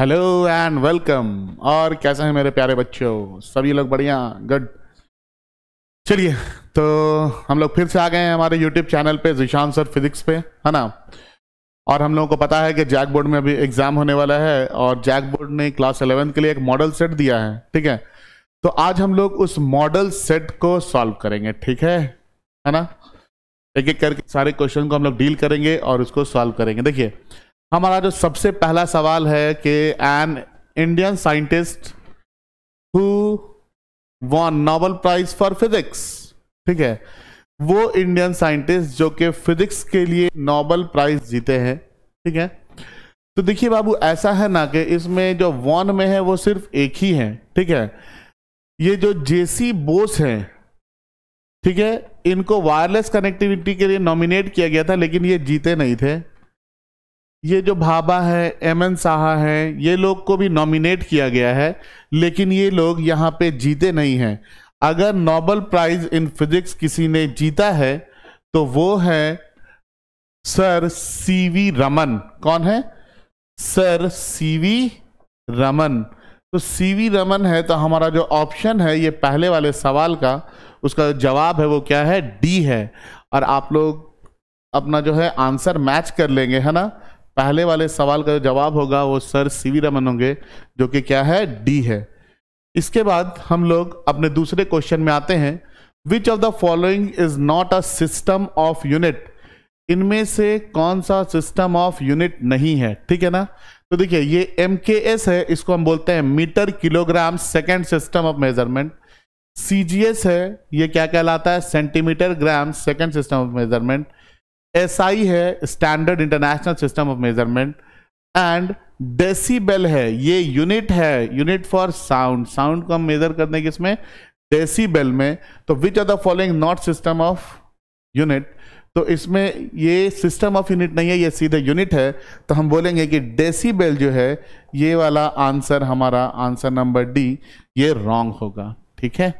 Hello and welcome और कैसे हैं मेरे प्यारे बच्चों सभी लोग बढ़िया गुड चलिए तो हम लोग फिर से आ गए हैं हमारे यूट्यूब चैनल पे जिशान सर फिजिक्स पे है ना और हम लोगों को पता है कि जैक बोर्ड में अभी एग्जाम होने वाला है और जैक बोर्ड ने क्लास इलेवेंथ के लिए एक मॉडल सेट दिया है ठीक है तो आज हम लोग उस मॉडल सेट को सॉल्व करेंगे ठीक है है ना एक एक करके सारे क्वेश्चन को हम लोग डील करेंगे और उसको सॉल्व करेंगे देखिए हमारा जो सबसे पहला सवाल है कि an Indian scientist who won Nobel prize for physics ठीक है वो इंडियन साइंटिस्ट जो कि फिजिक्स के लिए नोबल प्राइज जीते हैं ठीक है तो देखिए बाबू ऐसा है ना कि इसमें जो वॉन में है वो सिर्फ एक ही है ठीक है ये जो जेसी बोस हैं ठीक है इनको वायरलेस कनेक्टिविटी के लिए नॉमिनेट किया गया था लेकिन ये जीते नहीं थे ये जो भाभा है एम एन साहा है ये लोग को भी नॉमिनेट किया गया है लेकिन ये लोग यहाँ पे जीते नहीं हैं अगर नोबल प्राइज इन फिजिक्स किसी ने जीता है तो वो है सर सीवी रमन कौन है सर सीवी रमन तो सीवी रमन है तो हमारा जो ऑप्शन है ये पहले वाले सवाल का उसका जो जवाब है वो क्या है डी है और आप लोग अपना जो है आंसर मैच कर लेंगे है ना पहले वाले सवाल का जो जवाब होगा वो सर सी वी रमन होंगे जो कि क्या है डी है इसके बाद हम लोग अपने दूसरे क्वेश्चन में आते हैं which of the following is not a system of unit इनमें से कौन सा सिस्टम ऑफ यूनिट नहीं है ठीक है ना तो देखिए ये एम है इसको हम बोलते हैं metre kilogram second system of measurement C है ये क्या कहलाता है centimetre gram second system of measurement S I है standard international system of measurement and decibel है ये यूनिट है यूनिट फॉर साउंड साउंड को हम मेजर करने के इसमें डेसीबेल में तो which are the following not system of unit तो इसमें ये सिस्टम ऑफ यूनिट नहीं है ये सीधे यूनिट है तो हम बोलेंगे कि डेसीबेल जो है ये वाला आंसर हमारा आंसर नंबर डी ये रॉन्ग होगा ठीक है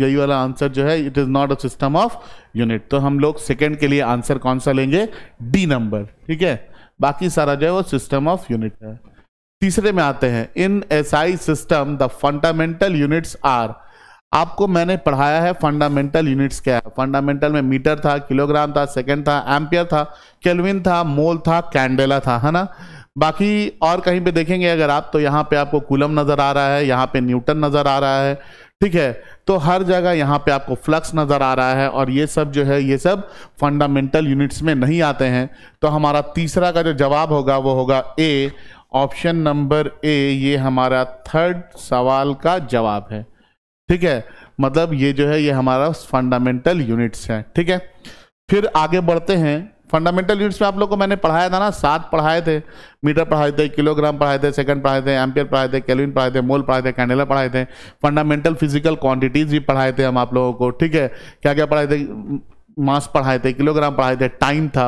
यही वाला आंसर जो है it is not a system of unit तो हम लोग सेकेंड के लिए आंसर कौन सा लेंगे डी नंबर ठीक है बाकी सारा जो है वो सिस्टम ऑफ यूनिट है तीसरे में आते हैं in S I system the fundamental units are आपको मैंने पढ़ाया है फंडामेंटल यूनिट्स क्या है फंडामेंटल में मीटर था किलोग्राम था सेकेंड था एम्पियर था केल्विन था मोल था कैंडेला था है ना बाकी और कहीं पे देखेंगे अगर आप तो यहाँ पे आपको कूलम नज़र आ रहा है यहाँ पे न्यूटन नज़र आ रहा है ठीक है तो हर जगह यहाँ पे आपको फ्लक्स नज़र आ रहा है और ये सब जो है ये सब फंडामेंटल यूनिट्स में नहीं आते हैं तो हमारा तीसरा का जो जवाब होगा वो होगा ए ऑप्शन नंबर ए ये हमारा थर्ड सवाल का जवाब है ठीक है मतलब ये जो है ये हमारा फंडामेंटल यूनिट्स हैं ठीक है फिर आगे बढ़ते हैं फंडामेंटल यूनिट्स में आप लोग को मैंने पढ़ाया था ना सात पढ़ाए थे मीटर पढ़ाए थे किलोग्राम पढ़ाए थे सेकंड पढ़ाए थे एम्पियर पढ़ाए थे कैलविन पढ़ाए थे मोल पढ़ाए थे कैंडेला पढ़ाए थे फंडामेंटल फिजिकल क्वांटिटीज भी पढ़ाए थे हम आप लोगों को ठीक है क्या क्या पढ़ाए थे मास पढ़ाए थे किलोग्राम पढ़ाए थे टाइम था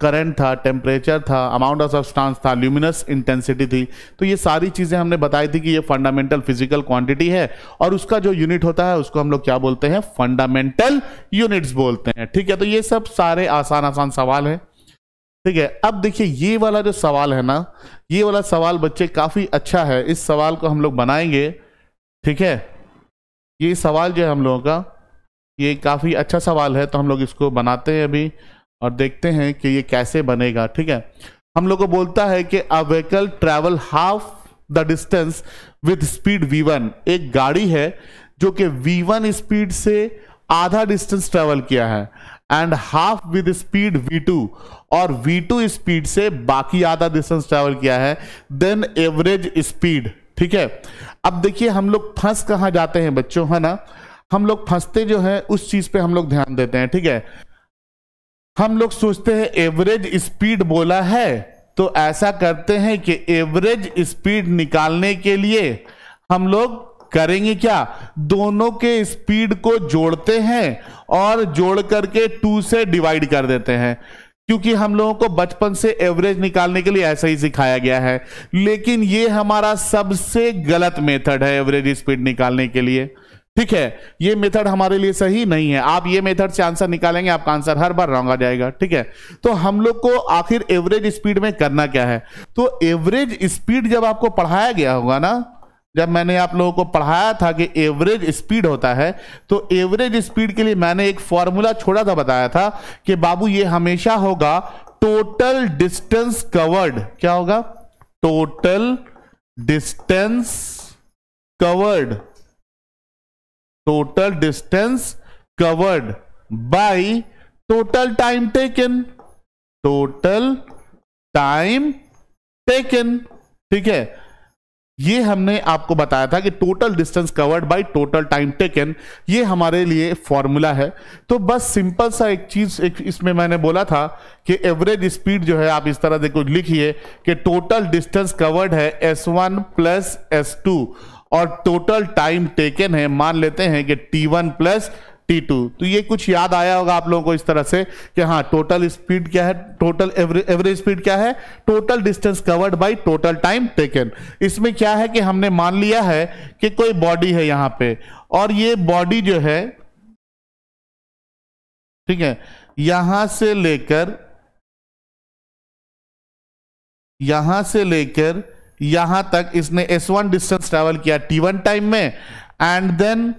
करंट था टेम्परेचर था अमाउंट ऑफ सब्सटेंस था ल्यूमिनस इंटेंसिटी थी तो ये सारी चीज़ें हमने बताई थी कि ये फंडामेंटल फिजिकल क्वांटिटी है और उसका जो यूनिट होता है उसको हम लोग क्या बोलते हैं फंडामेंटल यूनिट्स बोलते हैं ठीक है तो ये सब सारे आसान आसान सवाल हैं ठीक है अब देखिए ये वाला जो सवाल है ना ये वाला सवाल बच्चे काफ़ी अच्छा है इस सवाल को हम लोग बनाएंगे ठीक है ये सवाल जो है हम लोगों का ये काफ़ी अच्छा सवाल है तो हम लोग इसको बनाते हैं अभी और देखते हैं कि ये कैसे बनेगा ठीक है हम लोग को बोलता है कि a vehicle travel half the distance with speed v one एक गाड़ी है जो कि वी वन स्पीड से आधा डिस्टेंस ट्रेवल किया है and half with speed v two और वी टू स्पीड से बाकी आधा डिस्टेंस ट्रेवल किया है देन एवरेज स्पीड ठीक है अब देखिए हम लोग फंस कहां जाते हैं बच्चों है ना हम लोग फंसते जो है उस चीज पे हम लोग ध्यान देते हैं ठीक है हम लोग सोचते हैं एवरेज स्पीड बोला है तो ऐसा करते हैं कि एवरेज स्पीड निकालने के लिए हम लोग करेंगे क्या दोनों के स्पीड को जोड़ते हैं और जोड़ करके टू से डिवाइड कर देते हैं क्योंकि हम लोगों को बचपन से एवरेज निकालने के लिए ऐसा ही सिखाया गया है लेकिन ये हमारा सबसे गलत मेथड है एवरेज स्पीड निकालने के लिए ठीक है ये मेथड हमारे लिए सही नहीं है आप ये मेथड से आंसर निकालेंगे आपका आंसर हर बार रॉन्ग आ जाएगा ठीक है तो हम लोग को आखिर एवरेज स्पीड में करना क्या है तो एवरेज स्पीड जब आपको पढ़ाया गया होगा ना जब मैंने आप लोगों को पढ़ाया था कि एवरेज स्पीड होता है तो एवरेज स्पीड के लिए मैंने एक फॉर्मूला छोड़ा था बताया था कि बाबू ये हमेशा होगा टोटल डिस्टेंस कवर्ड क्या होगा total distance covered total distance covered by total time taken total time taken ठीक है ये हमने आपको बताया था कि total distance covered by total time taken ये हमारे लिए फॉर्मूला है तो बस सिंपल सा एक चीज एक इसमें मैंने बोला था कि एवरेज स्पीड जो है आप इस तरह देखो लिखिए कि टोटल डिस्टेंस कवर्ड है S one plus S two और टोटल टाइम टेकन है मान लेते हैं कि T one plus T two तो ये कुछ याद आया होगा आप लोगों को इस तरह से कि हाँ टोटल स्पीड क्या है टोटल एवरेज स्पीड क्या है total distance covered by total time taken इसमें क्या है कि हमने मान लिया है कि कोई बॉडी है यहां पे और ये बॉडी जो है ठीक है यहां से लेकर यहां से लेकर यहां तक इसने एस वन डिस्टेंस ट्रेवल किया टी वन टाइम में एंड देन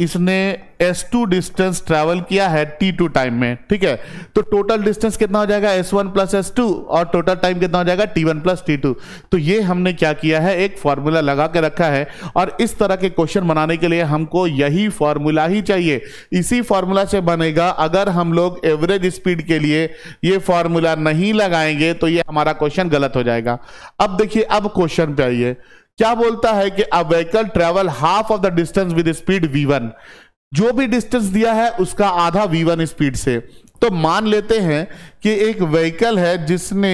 इसने S2 डिस्टेंस ट्रेवल किया है T2 टाइम में ठीक है तो टोटल डिस्टेंस कितना हो जाएगा S1 वन प्लस एस और टोटल टाइम कितना हो जाएगा T1 वन प्लस टी तो ये हमने क्या किया है एक फार्मूला लगा के रखा है और इस तरह के क्वेश्चन बनाने के लिए हमको यही फार्मूला ही चाहिए इसी फार्मूला से बनेगा अगर हम लोग एवरेज स्पीड के लिए ये फार्मूला नहीं लगाएंगे तो ये हमारा क्वेश्चन गलत हो जाएगा अब देखिए अब क्वेश्चन पे आइए क्या बोलता है कि a vehicle travel half of the distance with speed v one जो भी डिस्टेंस दिया है उसका आधा वी वन स्पीड से तो मान लेते हैं कि एक व्हीकल है जिसने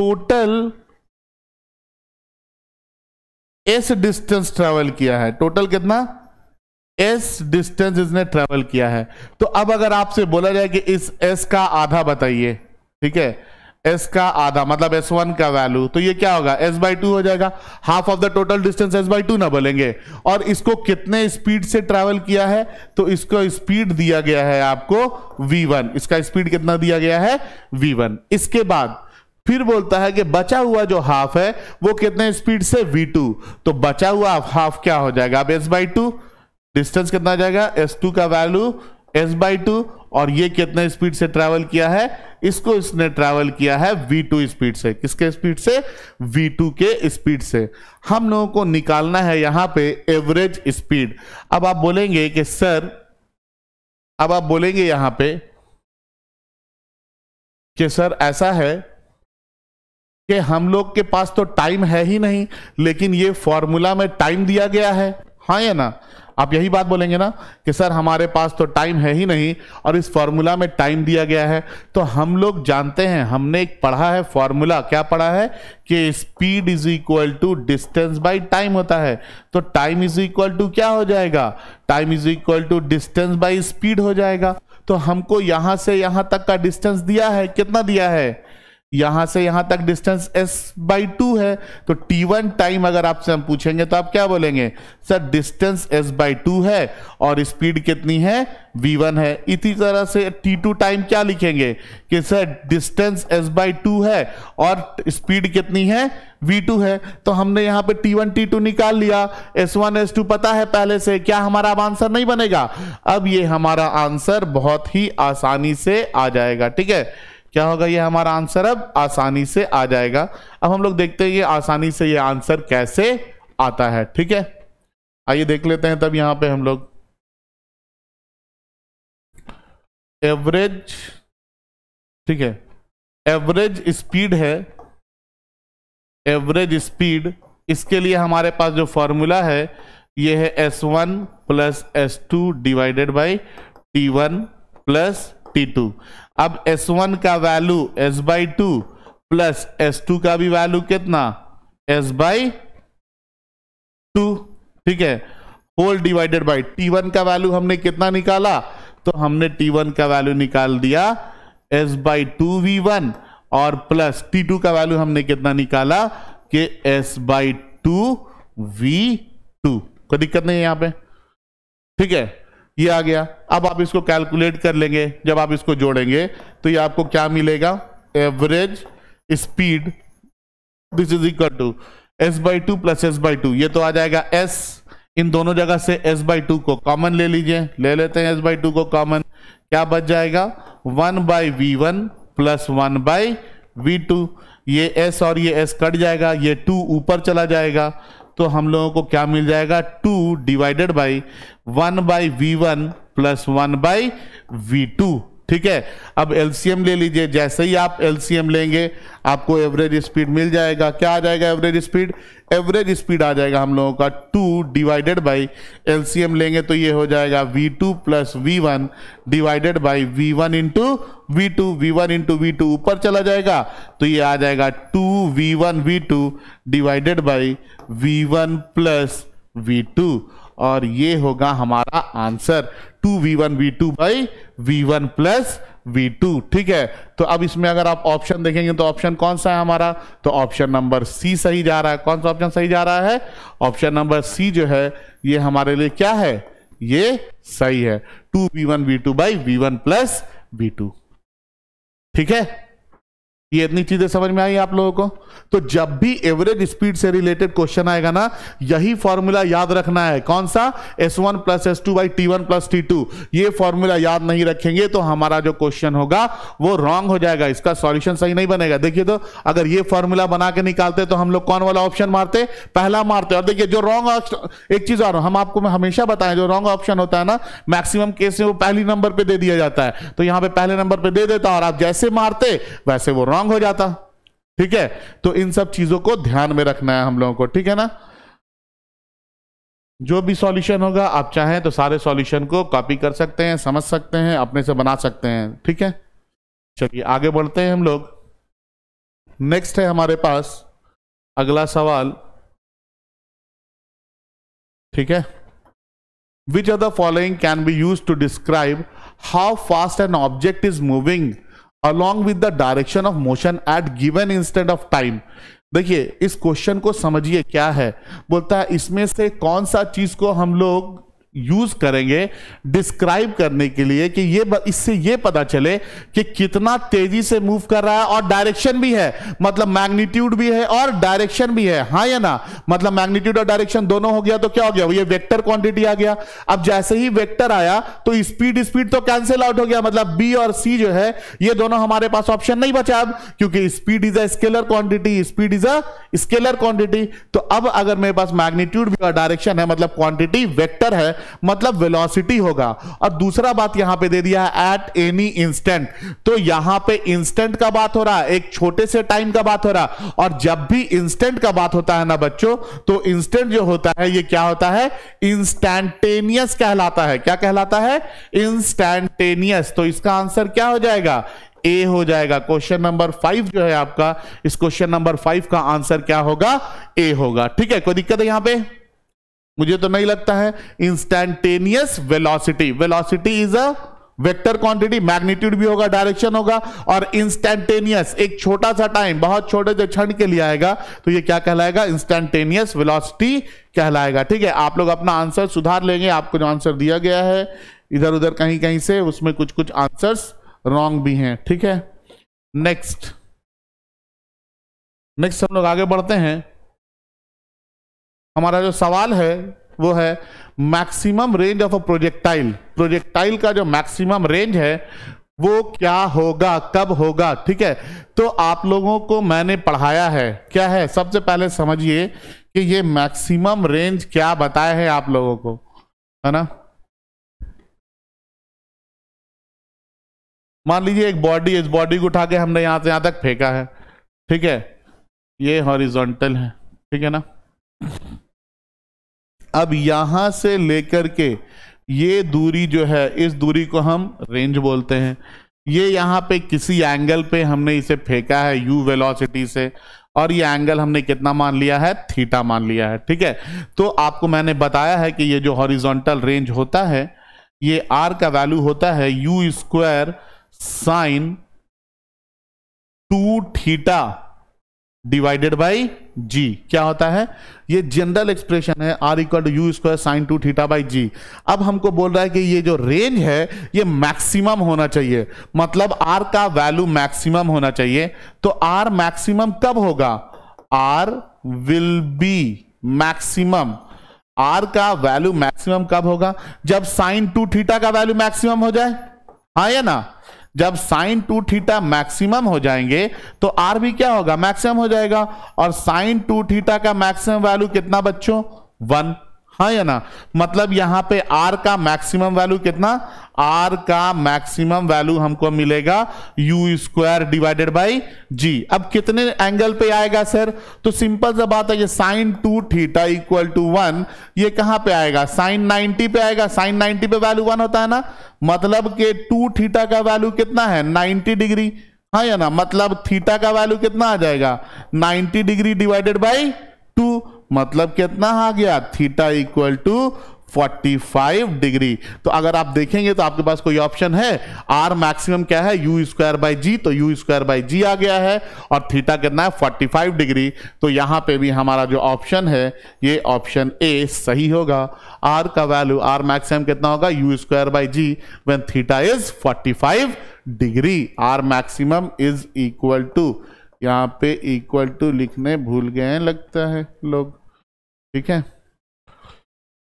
टोटल एस डिस्टेंस ट्रेवल किया है टोटल कितना एस डिस्टेंस इसने ट्रेवल किया है तो अब अगर आपसे बोला जाए कि इस एस का आधा बताइए ठीक है एस का आधा मतलब एस वन का वैल्यू तो ये क्या होगा एस बाई टू हो जाएगा half of the total distance S by two ना बोलेंगे और इसको कितने स्पीड से ट्रेवल किया है तो इसको स्पीड दिया गया है आपको वी वन इसका स्पीड कितना दिया गया है वी वन इसके बाद फिर बोलता है कि बचा हुआ जो हाफ है वो कितने स्पीड से वी टू तो बचा हुआ हाफ क्या हो जाएगा अब एस बाई टू डिस्टेंस कितना जाएगा एस टू का वैल्यू एस बाई टू और ये कितने स्पीड से ट्रैवल किया है इसको इसने ट्रैवल किया है वी टू स्पीड से किसके स्पीड से टू के स्पीड से हम लोगों को निकालना है यहां पे एवरेज स्पीड अब आप बोलेंगे कि सर अब आप बोलेंगे यहां पे कि सर ऐसा है कि हम लोग के पास तो टाइम है ही नहीं लेकिन ये फॉर्मूला में टाइम दिया गया है हाँ या ना आप यही बात बोलेंगे ना कि सर हमारे पास तो टाइम है ही नहीं और इस फॉर्मूला में टाइम दिया गया है तो हम लोग जानते हैं हमने एक पढ़ा है फार्मूला क्या पढ़ा है कि speed is equal to distance by time होता है तो टाइम इज इक्वल टू क्या हो जाएगा time is equal to distance by speed हो जाएगा तो हमको यहां से यहां तक का डिस्टेंस दिया है कितना दिया है यहां से यहां तक डिस्टेंस s बाई टू है तो t1 टाइम अगर आपसे हम पूछेंगे तो आप क्या बोलेंगे sir distance s by two है और स्पीड कितनी है v1 है इसी तरह से t2 टाइम क्या लिखेंगे कि sir distance s by two है और स्पीड कितनी है v2 है तो हमने यहां पे t1 t2 निकाल लिया s1 s2 पता है पहले से क्या हमारा अब आंसर नहीं बनेगा अब ये हमारा आंसर बहुत ही आसानी से आ जाएगा ठीक है क्या होगा ये हमारा आंसर अब आसानी से आ जाएगा अब हम लोग देखते हैं ये आसानी से ये आंसर कैसे आता है ठीक है आइए देख लेते हैं तब यहां पे हम लोग एवरेज ठीक है एवरेज स्पीड है एवरेज स्पीड इसके लिए हमारे पास जो फॉर्मूला है ये है S one plus S two divided by T one plus forty two अब एस वन का value S by two plus S two का भी वैल्यू कितना एस बाई टू ठीक है whole divided by T one का वैल्यू हमने कितना निकाला तो हमने टी वन का वैल्यू निकाल दिया S by two V one और प्लस टी टू का वैल्यू हमने कितना निकाला कि S by two V two कोई दिक्कत नहीं है यहां पे ठीक है ये आ गया अब आप इसको कैलकुलेट कर लेंगे जब आप इसको जोड़ेंगे तो ये आपको क्या मिलेगा average speed this is equal to S by two plus S by two ये तो आ जाएगा एस इन दोनों जगह से एस बाई टू को कॉमन ले लीजिए ले लेते हैं एस बाई टू को कॉमन क्या बच जाएगा one by V one plus one by V two ये एस और ये एस कट जाएगा ये टू ऊपर चला जाएगा तो हम लोगों को क्या मिल जाएगा two divided by one by V one plus one by V two ठीक है अब एलसीएम ले लीजिए जैसे ही आप एलसीएम लेंगे आपको एवरेज स्पीड मिल जाएगा क्या आ जाएगा एवरेज स्पीड एवरेज स्पीड आ जाएगा हम लोगों का टू डिवाइडेड बाई एलसीएम लेंगे तो ये हो जाएगा V two plus V one divided by V one into V two V one into V two ऊपर चला जाएगा तो ये आ जाएगा two V one V two divided by V one plus V two और ये होगा हमारा answer two V one V two by V1 plus V ठीक है तो अब इसमें अगर आप ऑप्शन देखेंगे तो ऑप्शन कौन सा है हमारा तो ऑप्शन नंबर सी सही जा रहा है कौन सा ऑप्शन सही जा रहा है ऑप्शन नंबर सी जो है ये हमारे लिए क्या है ये सही है two V one V two by V one plus V two ठीक है ये इतनी चीजें समझ में आई आप लोगों को तो जब भी एवरेज स्पीड से रिलेटेड क्वेश्चन आएगा ना यही फॉर्मूला याद रखना है कौन सा S one plus S two by T one plus T two ये फॉर्मूला याद नहीं रखेंगे तो हमारा जो क्वेश्चन होगा वो रॉन्ग हो जाएगा इसका सॉल्यूशन सही नहीं बनेगा देखिए तो अगर ये फॉर्मूला बना के निकालते तो हम लोग कौन वाला ऑप्शन मारते पहला मारते और देखिए जो रॉन्ग एक चीज और हम आपको हमेशा बताएं जो रॉन्ग ऑप्शन होता है ना मैक्सिमम केस में वो पहली नंबर पर दे दिया जाता है तो यहां पर पहले नंबर पर दे देता और आप जैसे मारते वैसे वो रॉन्ग रॉन्ग हो जाता ठीक है तो इन सब चीजों को ध्यान में रखना है हम लोगों को ठीक है ना जो भी सॉल्यूशन होगा आप चाहें तो सारे सॉल्यूशन को कॉपी कर सकते हैं समझ सकते हैं अपने से बना सकते हैं ठीक है चलिए आगे बढ़ते हैं हम लोग नेक्स्ट है हमारे पास अगला सवाल ठीक है which are the following can be use to describe how fast an object is moving along with the direction of motion at given instant of time देखिए इस क्वेश्चन को समझिए क्या है बोलता है इसमें से कौन सा चीज को हम लोग यूज करेंगे डिस्क्राइब करने के लिए कि ये इससे ये पता चले कि कितना तेजी से मूव कर रहा है और डायरेक्शन भी है मतलब मैग्नीट्यूड भी है और डायरेक्शन भी है हाँ या ना मतलब मैग्नीट्यूड और डायरेक्शन दोनों हो गया तो क्या हो गया ये वेक्टर क्वांटिटी आ गया अब जैसे ही वेक्टर आया तो स्पीड स्पीड तो कैंसिल आउट हो गया मतलब बी और सी जो है ये दोनों हमारे पास ऑप्शन नहीं बचा अब क्योंकि speed is a scalar quantity speed is a scalar quantity तो अब अगर मेरे पास मैग्नीट्यूड भी और डायरेक्शन है मतलब क्वांटिटी वेक्टर है मतलब वेलोसिटी होगा और दूसरा बात यहां पे दे दिया है एट एनी इंस्टेंट तो यहां पे इंस्टेंट का बात हो रहा है एक छोटे से टाइम का बात हो रहा और जब भी इंस्टेंट का बात होता है ना बच्चों तो इंस्टेंट जो होता है ये क्या होता है इंस्टेंटेनियस कहलाता है क्या कहलाता है इंस्टेंटेनियस तो इसका आंसर क्या हो जाएगा ए हो जाएगा क्वेश्चन नंबर फाइव जो है आपका इस क्वेश्चन नंबर फाइव का आंसर क्या होगा ए होगा ठीक है कोई दिक्कत है यहां पर मुझे तो नहीं लगता है instantaneous velocity velocity is a vector quantity magnitude भी होगा डायरेक्शन होगा और इंस्टेंटेनियस एक छोटा सा टाइम बहुत छोटे जो क्षण के लिए आएगा तो ये क्या कहलाएगा इंस्टेंटेनियस वेलोसिटी कहलाएगा ठीक है आप लोग अपना आंसर सुधार लेंगे आपको जो आंसर दिया गया है इधर उधर कहीं कहीं से उसमें कुछ कुछ आंसर रॉन्ग भी हैं ठीक है नेक्स्ट नेक्स्ट हम लोग आगे बढ़ते हैं हमारा जो सवाल है वो है maximum range of a projectile projectile का जो मैक्सिमम रेंज है वो क्या होगा कब होगा ठीक है तो आप लोगों को मैंने पढ़ाया है क्या है सबसे पहले समझिए कि ये मैक्सिमम रेंज क्या बताया है आप लोगों को है ना मान लीजिए एक बॉडी इस बॉडी को उठा के हमने यहां से यहां तक फेंका है ठीक है ये हॉरिजॉन्टल है ठीक है ना अब यहां से लेकर के ये दूरी जो है इस दूरी को हम रेंज बोलते हैं ये यहां पे किसी एंगल पे हमने इसे फेंका है यू वेलोसिटी से और ये एंगल हमने कितना मान लिया है थीटा मान लिया है ठीक है तो आपको मैंने बताया है कि ये जो हॉरिजॉन्टल रेंज होता है ये आर का वैल्यू होता है U square sine two theta divided by G क्या होता है ये जनरल एक्सप्रेशन है R equal to U square sine two theta by G अब हमको बोल रहा है कि ये जो रेंज है ये मैक्सिमम होना चाहिए मतलब आर का वैल्यू मैक्सिमम होना चाहिए तो आर मैक्सिमम कब होगा R will be maximum R का वैल्यू मैक्सिमम कब होगा जब साइन टू थीटा का वैल्यू मैक्सिमम हो जाए हाँ या ना जब साइन टू थीटा मैक्सिमम हो जाएंगे तो आर भी क्या होगा मैक्सिमम हो जाएगा और साइन टू थीटा का मैक्सिमम वैल्यू कितना बच्चों वन हाँ या ना मतलब यहां पे R का मैक्सिमम वैल्यू कितना R का मैक्सिमम वैल्यू हमको मिलेगा U square divided by g अब कितने एंगल पे आएगा सर तो सिंपल सा बात है ये sine two theta equal to one ये कहां पे आएगा साइन 90 पे आएगा साइन 90 पे वैल्यू वन होता है ना मतलब के टू थीटा का वैल्यू कितना है 90 डिग्री हाँ या ना मतलब थीटा का वैल्यू कितना आ जाएगा ninety degree divided by two मतलब कितना आ गया थीटा इक्वल टू 45 डिग्री तो अगर आप देखेंगे तो आपके पास कोई ऑप्शन है आर मैक्सिमम क्या है यू स्क्वायर बाई जी तो यू स्क्वायर बाई जी आ गया है और थीटा कितना है 45 डिग्री तो यहां पे भी हमारा जो ऑप्शन है ये ऑप्शन ए सही होगा आर का वैल्यू आर मैक्सिमम कितना होगा U square by G when theta is 45 degree R maximum is equal to यहाँ पे इक्वल टू लिखने भूल गए लगता है लोग ठीक है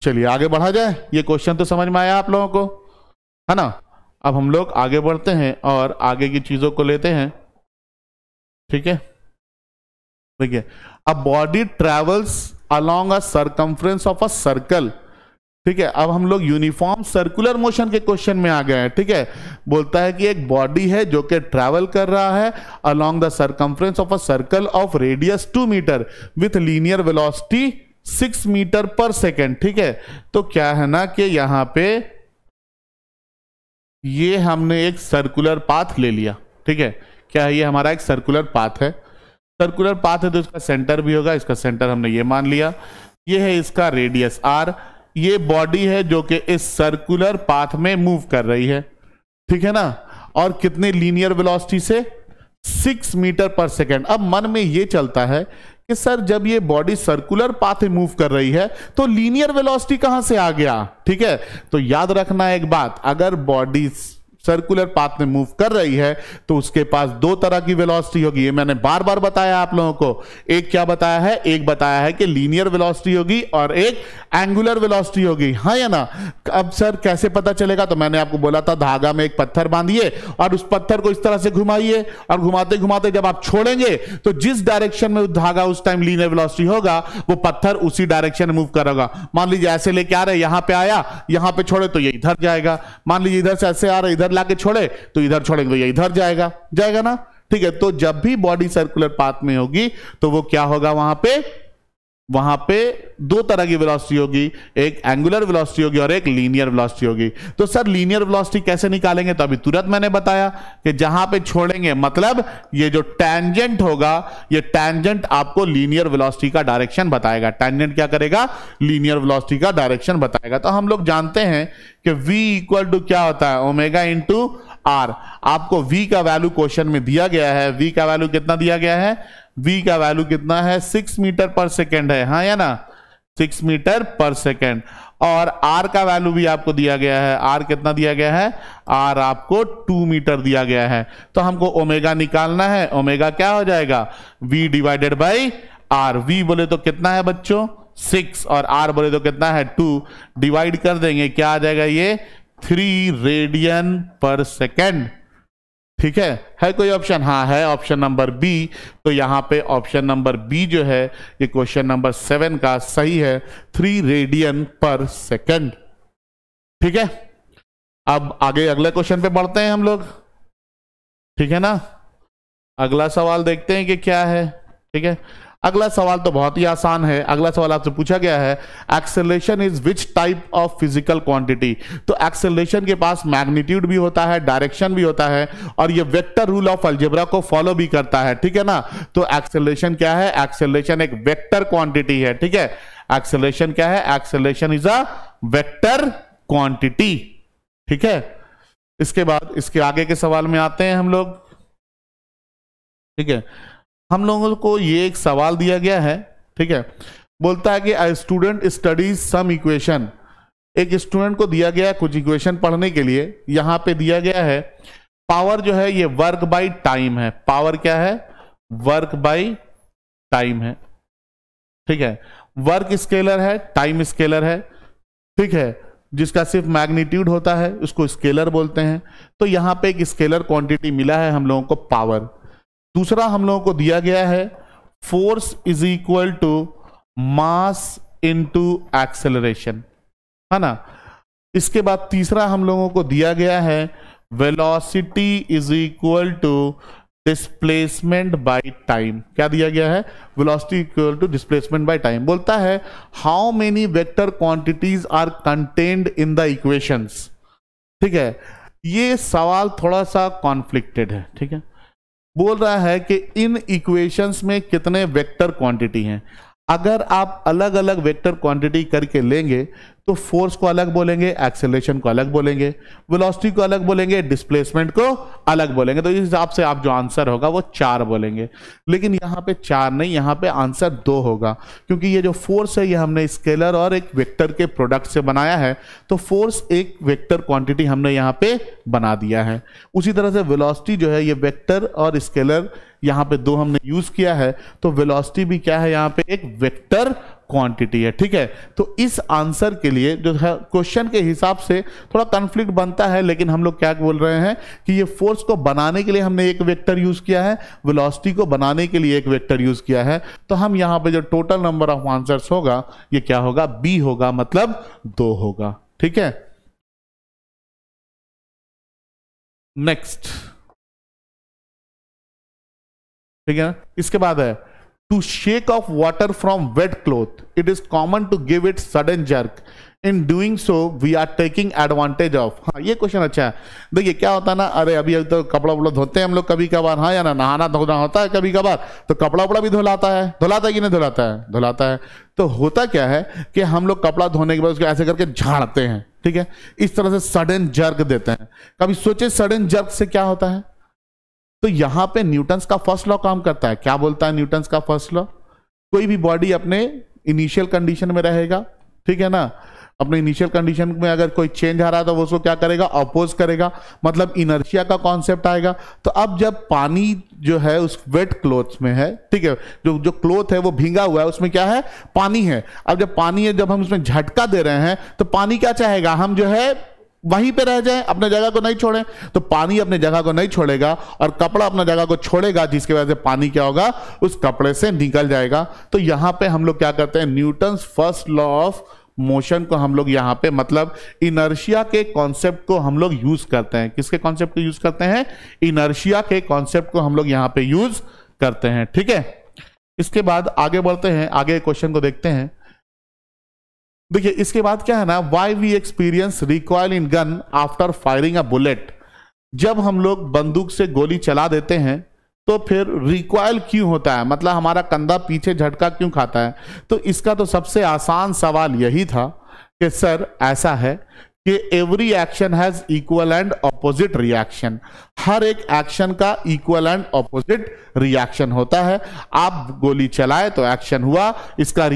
चलिए आगे बढ़ा जाए ये क्वेश्चन तो समझ में आया आप लोगों को है ना अब हम लोग आगे बढ़ते हैं और आगे की चीजों को लेते हैं ठीक है देखिए a body travels along a circumference of a circle ठीक है अब हम लोग यूनिफॉर्म सर्कुलर मोशन के क्वेश्चन में आ गए हैं ठीक है बोलता है कि एक बॉडी है जो कि ट्रैवल कर रहा है along the circumference of a circle of radius two metre with linear velocity six metre per second ठीक है तो क्या है ना कि यहां पे ये हमने एक सर्कुलर पाथ ले लिया ठीक है क्या है ये हमारा एक सर्कुलर पाथ है सर्कुलर पाथ है तो इसका सेंटर भी होगा इसका सेंटर हमने ये मान लिया ये है इसका रेडियस आर ये बॉडी है जो कि इस सर्कुलर पाथ में मूव कर रही है ठीक है ना और कितने लीनियर वेलोसिटी से सिक्स मीटर पर सेकेंड अब मन में ये चलता है कि सर जब ये बॉडी सर्कुलर पाथ मूव कर रही है तो लीनियर वेलोसिटी कहां से आ गया ठीक है तो याद रखना एक बात अगर बॉडी सर्कुलर पाथ में मूव कर रही है तो उसके पास दो तरह की वेलोसिटी होगी ये मैंने बार बार बताया आप लोगों को एक क्या बताया है एक बताया है कि लीनियर वेलोसिटी होगी और एक एंगुलर वेलोसिटी होगी हाँ या ना अब सर कैसे पता चलेगा तो मैंने आपको बोला था धागा में एक पत्थर बांधिए और उस पत्थर को इस तरह से घुमाइए और घुमाते घुमाते जब आप छोड़ेंगे तो जिस डायरेक्शन में धागा उस टाइम लीनियर वेलोसिटी होगा वो पत्थर उसी डायरेक्शन में मूव करेगा मान लीजिए ऐसे लेके आ रहे यहां पर आया यहां पर छोड़े तो ये इधर जाएगा मान लीजिए इधर से ऐसे आ रहे इधर ला के छोड़े तो इधर छोड़ेंगे तो ये इधर जाएगा जाएगा ना ठीक है तो जब भी बॉडी सर्कुलर पाथ में होगी तो वो क्या होगा वहां पे वहां पे दो तरह की वेलोसिटी होगी एक एंगुलर वेलोसिटी होगी और एक लीनियर वेलोसिटी होगी तो सर लीनियर वेलोसिटी कैसे निकालेंगे तो अभी तुरंत मैंने बताया कि जहां पे छोड़ेंगे मतलब ये जो टैंजेंट होगा ये टैंजेंट आपको लीनियर वेलोसिटी का डायरेक्शन बताएगा टेंजेंट क्या करेगा लीनियर वेलोसिटी का डायरेक्शन बताएगा तो हम लोग जानते हैं कि वी इक्वल टू क्या होता है ओमेगा टू आर आपको वी का वैल्यू क्वेश्चन में दिया गया है वी का वैल्यू कितना दिया गया है वी का वैल्यू कितना है सिक्स मीटर पर सेकेंड है हाँ या ना सिक्स मीटर पर सेकेंड और आर का वैल्यू भी आपको दिया गया है आर कितना दिया गया है आर आपको टू मीटर दिया गया है तो हमको ओमेगा निकालना है ओमेगा क्या हो जाएगा V divided by R V बोले तो कितना है बच्चों सिक्स और आर बोले तो कितना है टू डिवाइड कर देंगे क्या आ जाएगा ये थ्री रेडियन पर सेकेंड ठीक है है कोई ऑप्शन हाँ है ऑप्शन नंबर बी तो यहाँ पे ऑप्शन नंबर बी जो है ये क्वेश्चन नंबर सेवन का सही है थ्री रेडियन पर सेकंड ठीक है अब आगे अगले क्वेश्चन पे बढ़ते हैं हम लोग ठीक है ना अगला सवाल देखते हैं कि क्या है ठीक है अगला सवाल तो बहुत ही आसान है अगला सवाल आपसे पूछा गया है acceleration is which type of physical quantity तो एक्सेलेशन के पास मैग्नीट्यूड भी होता है डायरेक्शन भी होता है और ये वेक्टर रूल ऑफ अल्जेब्रा को फॉलो भी करता है ठीक है ना तो एक्सेलेशन क्या है एक्सेलेशन एक वेक्टर क्वांटिटी है ठीक है एक्सेलेशन क्या है acceleration is a vector quantity ठीक है इसके बाद इसके आगे के सवाल में आते हैं हम लोग ठीक है हम लोगों को ये एक सवाल दिया गया है ठीक है बोलता है कि I student studies some equation एक स्टूडेंट को दिया गया है कुछ इक्वेशन पढ़ने के लिए यहां पे दिया गया है पावर जो है ये वर्क बाय टाइम है पावर क्या है वर्क बाय टाइम है ठीक है वर्क स्केलर है टाइम स्केलर है ठीक है जिसका सिर्फ मैग्नीट्यूड होता है उसको स्केलर बोलते हैं तो यहां पे एक स्केलर क्वांटिटी मिला है हम लोगों को पावर दूसरा हम लोगों को दिया गया है force is equal to mass into acceleration है ना इसके बाद तीसरा हम लोगों को दिया गया है velocity is equal to displacement by time क्या दिया गया है velocity equal to displacement by time बोलता है how many vector quantities are contained in the equations ठीक है ये सवाल थोड़ा सा कॉन्फ्लिक्टेड है ठीक है बोल रहा है कि इन इक्वेशंस में कितने वेक्टर क्वांटिटी हैं अगर आप अलग अलग वेक्टर क्वांटिटी करके लेंगे तो फोर्स को अलग बोलेंगे एक्सेलेशन को अलग बोलेंगे वेलोसिटी को अलग बोलेंगे डिस्प्लेसमेंट को अलग बोलेंगे तो इस हिसाब से आप जो आंसर होगा वो चार बोलेंगे लेकिन यहाँ पे चार नहीं यहाँ पे आंसर दो होगा क्योंकि ये जो फोर्स है ये हमने स्केलर और एक वेक्टर के प्रोडक्ट से बनाया है तो फोर्स एक वेक्टर क्वांटिटी हमने यहाँ पे बना दिया है उसी तरह से वेलोसिटी जो है ये वेक्टर और स्केलर यहाँ पे दो हमने यूज किया है तो वेलोसिटी भी क्या है यहाँ पे एक वेक्टर क्वांटिटी है ठीक है तो इस आंसर के लिए जो है क्वेश्चन के हिसाब से थोड़ा कन्फ्लिक्ट बनता है लेकिन हम लोग क्या बोल रहे हैं कि ये फोर्स को बनाने के लिए हमने एक वेक्टर यूज किया है वेलोसिटी को बनाने के लिए एक वेक्टर यूज किया है तो हम यहाँ पे जो टोटल नंबर ऑफ आंसर्स होगा ये क्या होगा बी होगा मतलब दो होगा ठीक है नेक्स्ट ठीक है इसके बाद है to shake off water from wet cloth it is common to give it sudden jerk in doing so we are taking advantage of हाँ ये क्वेश्चन अच्छा है देखिए क्या होता है ना अरे अभी अभी तो कपड़ा वपड़ा धोते हैं हम लोग कभी कभार हाँ या ना नहाना धोना होता है कभी कभार तो कपड़ा वपड़ा भी धुलाता है धुलाता है कि नहीं धुलाता है धुलाता है तो होता क्या है कि हम लोग कपड़ा धोने के बाद उसको ऐसे करके झाड़ते हैं ठीक है इस तरह से सडन जर्क देते हैं कभी सोचे सडन जर्क से क्या होता है तो यहां पे न्यूटन का फर्स्ट लॉ काम करता है क्या बोलता है न्यूटन का फर्स्ट लॉ कोई भी बॉडी अपने इनिशियल कंडीशन में रहेगा ठीक है ना अपने इनिशियल कंडीशन में अगर कोई चेंज आ रहा है तो वो उसको क्या करेगा अपोज करेगा मतलब इनर्शिया का कॉन्सेप्ट आएगा तो अब जब पानी जो है उस वेट क्लोथ में है ठीक है जो जो क्लोथ है वो भींगा हुआ है उसमें क्या है पानी है अब जब पानी है जब हम उसमें झटका दे रहे हैं तो पानी क्या चाहेगा हम जो है वहीं पे रह जाए अपने जगह को नहीं छोड़े तो पानी अपने जगह को नहीं छोड़ेगा और कपड़ा अपने जगह को छोड़ेगा जिसकी वजह से पानी क्या होगा उस कपड़े से निकल जाएगा तो यहां पे हम लोग क्या करते हैं Newton first law of motion को हम लोग यहाँ पे मतलब इनर्शिया के कॉन्सेप्ट को हम लोग यूज करते हैं किसके कॉन्सेप्ट को यूज करते हैं इनर्शिया के कॉन्सेप्ट को हम लोग यहाँ पे यूज करते हैं ठीक है इसके बाद आगे बढ़ते हैं आगे क्वेश्चन को देखते हैं देखिए इसके बाद क्या है ना why we experience recoil in gun after firing a bullet जब हम लोग बंदूक से गोली चला देते हैं तो फिर रिकॉयल क्यों होता है मतलब हमारा कंधा पीछे झटका क्यों खाता है तो इसका तो सबसे आसान सवाल यही था कि सर ऐसा है कि every action has equal and opposite reaction हर एक एक्शन का इक्वल एंड ऑपोजिट रिएक्शन होता है आप गोली चलाए तो एक्शन हुआ इसका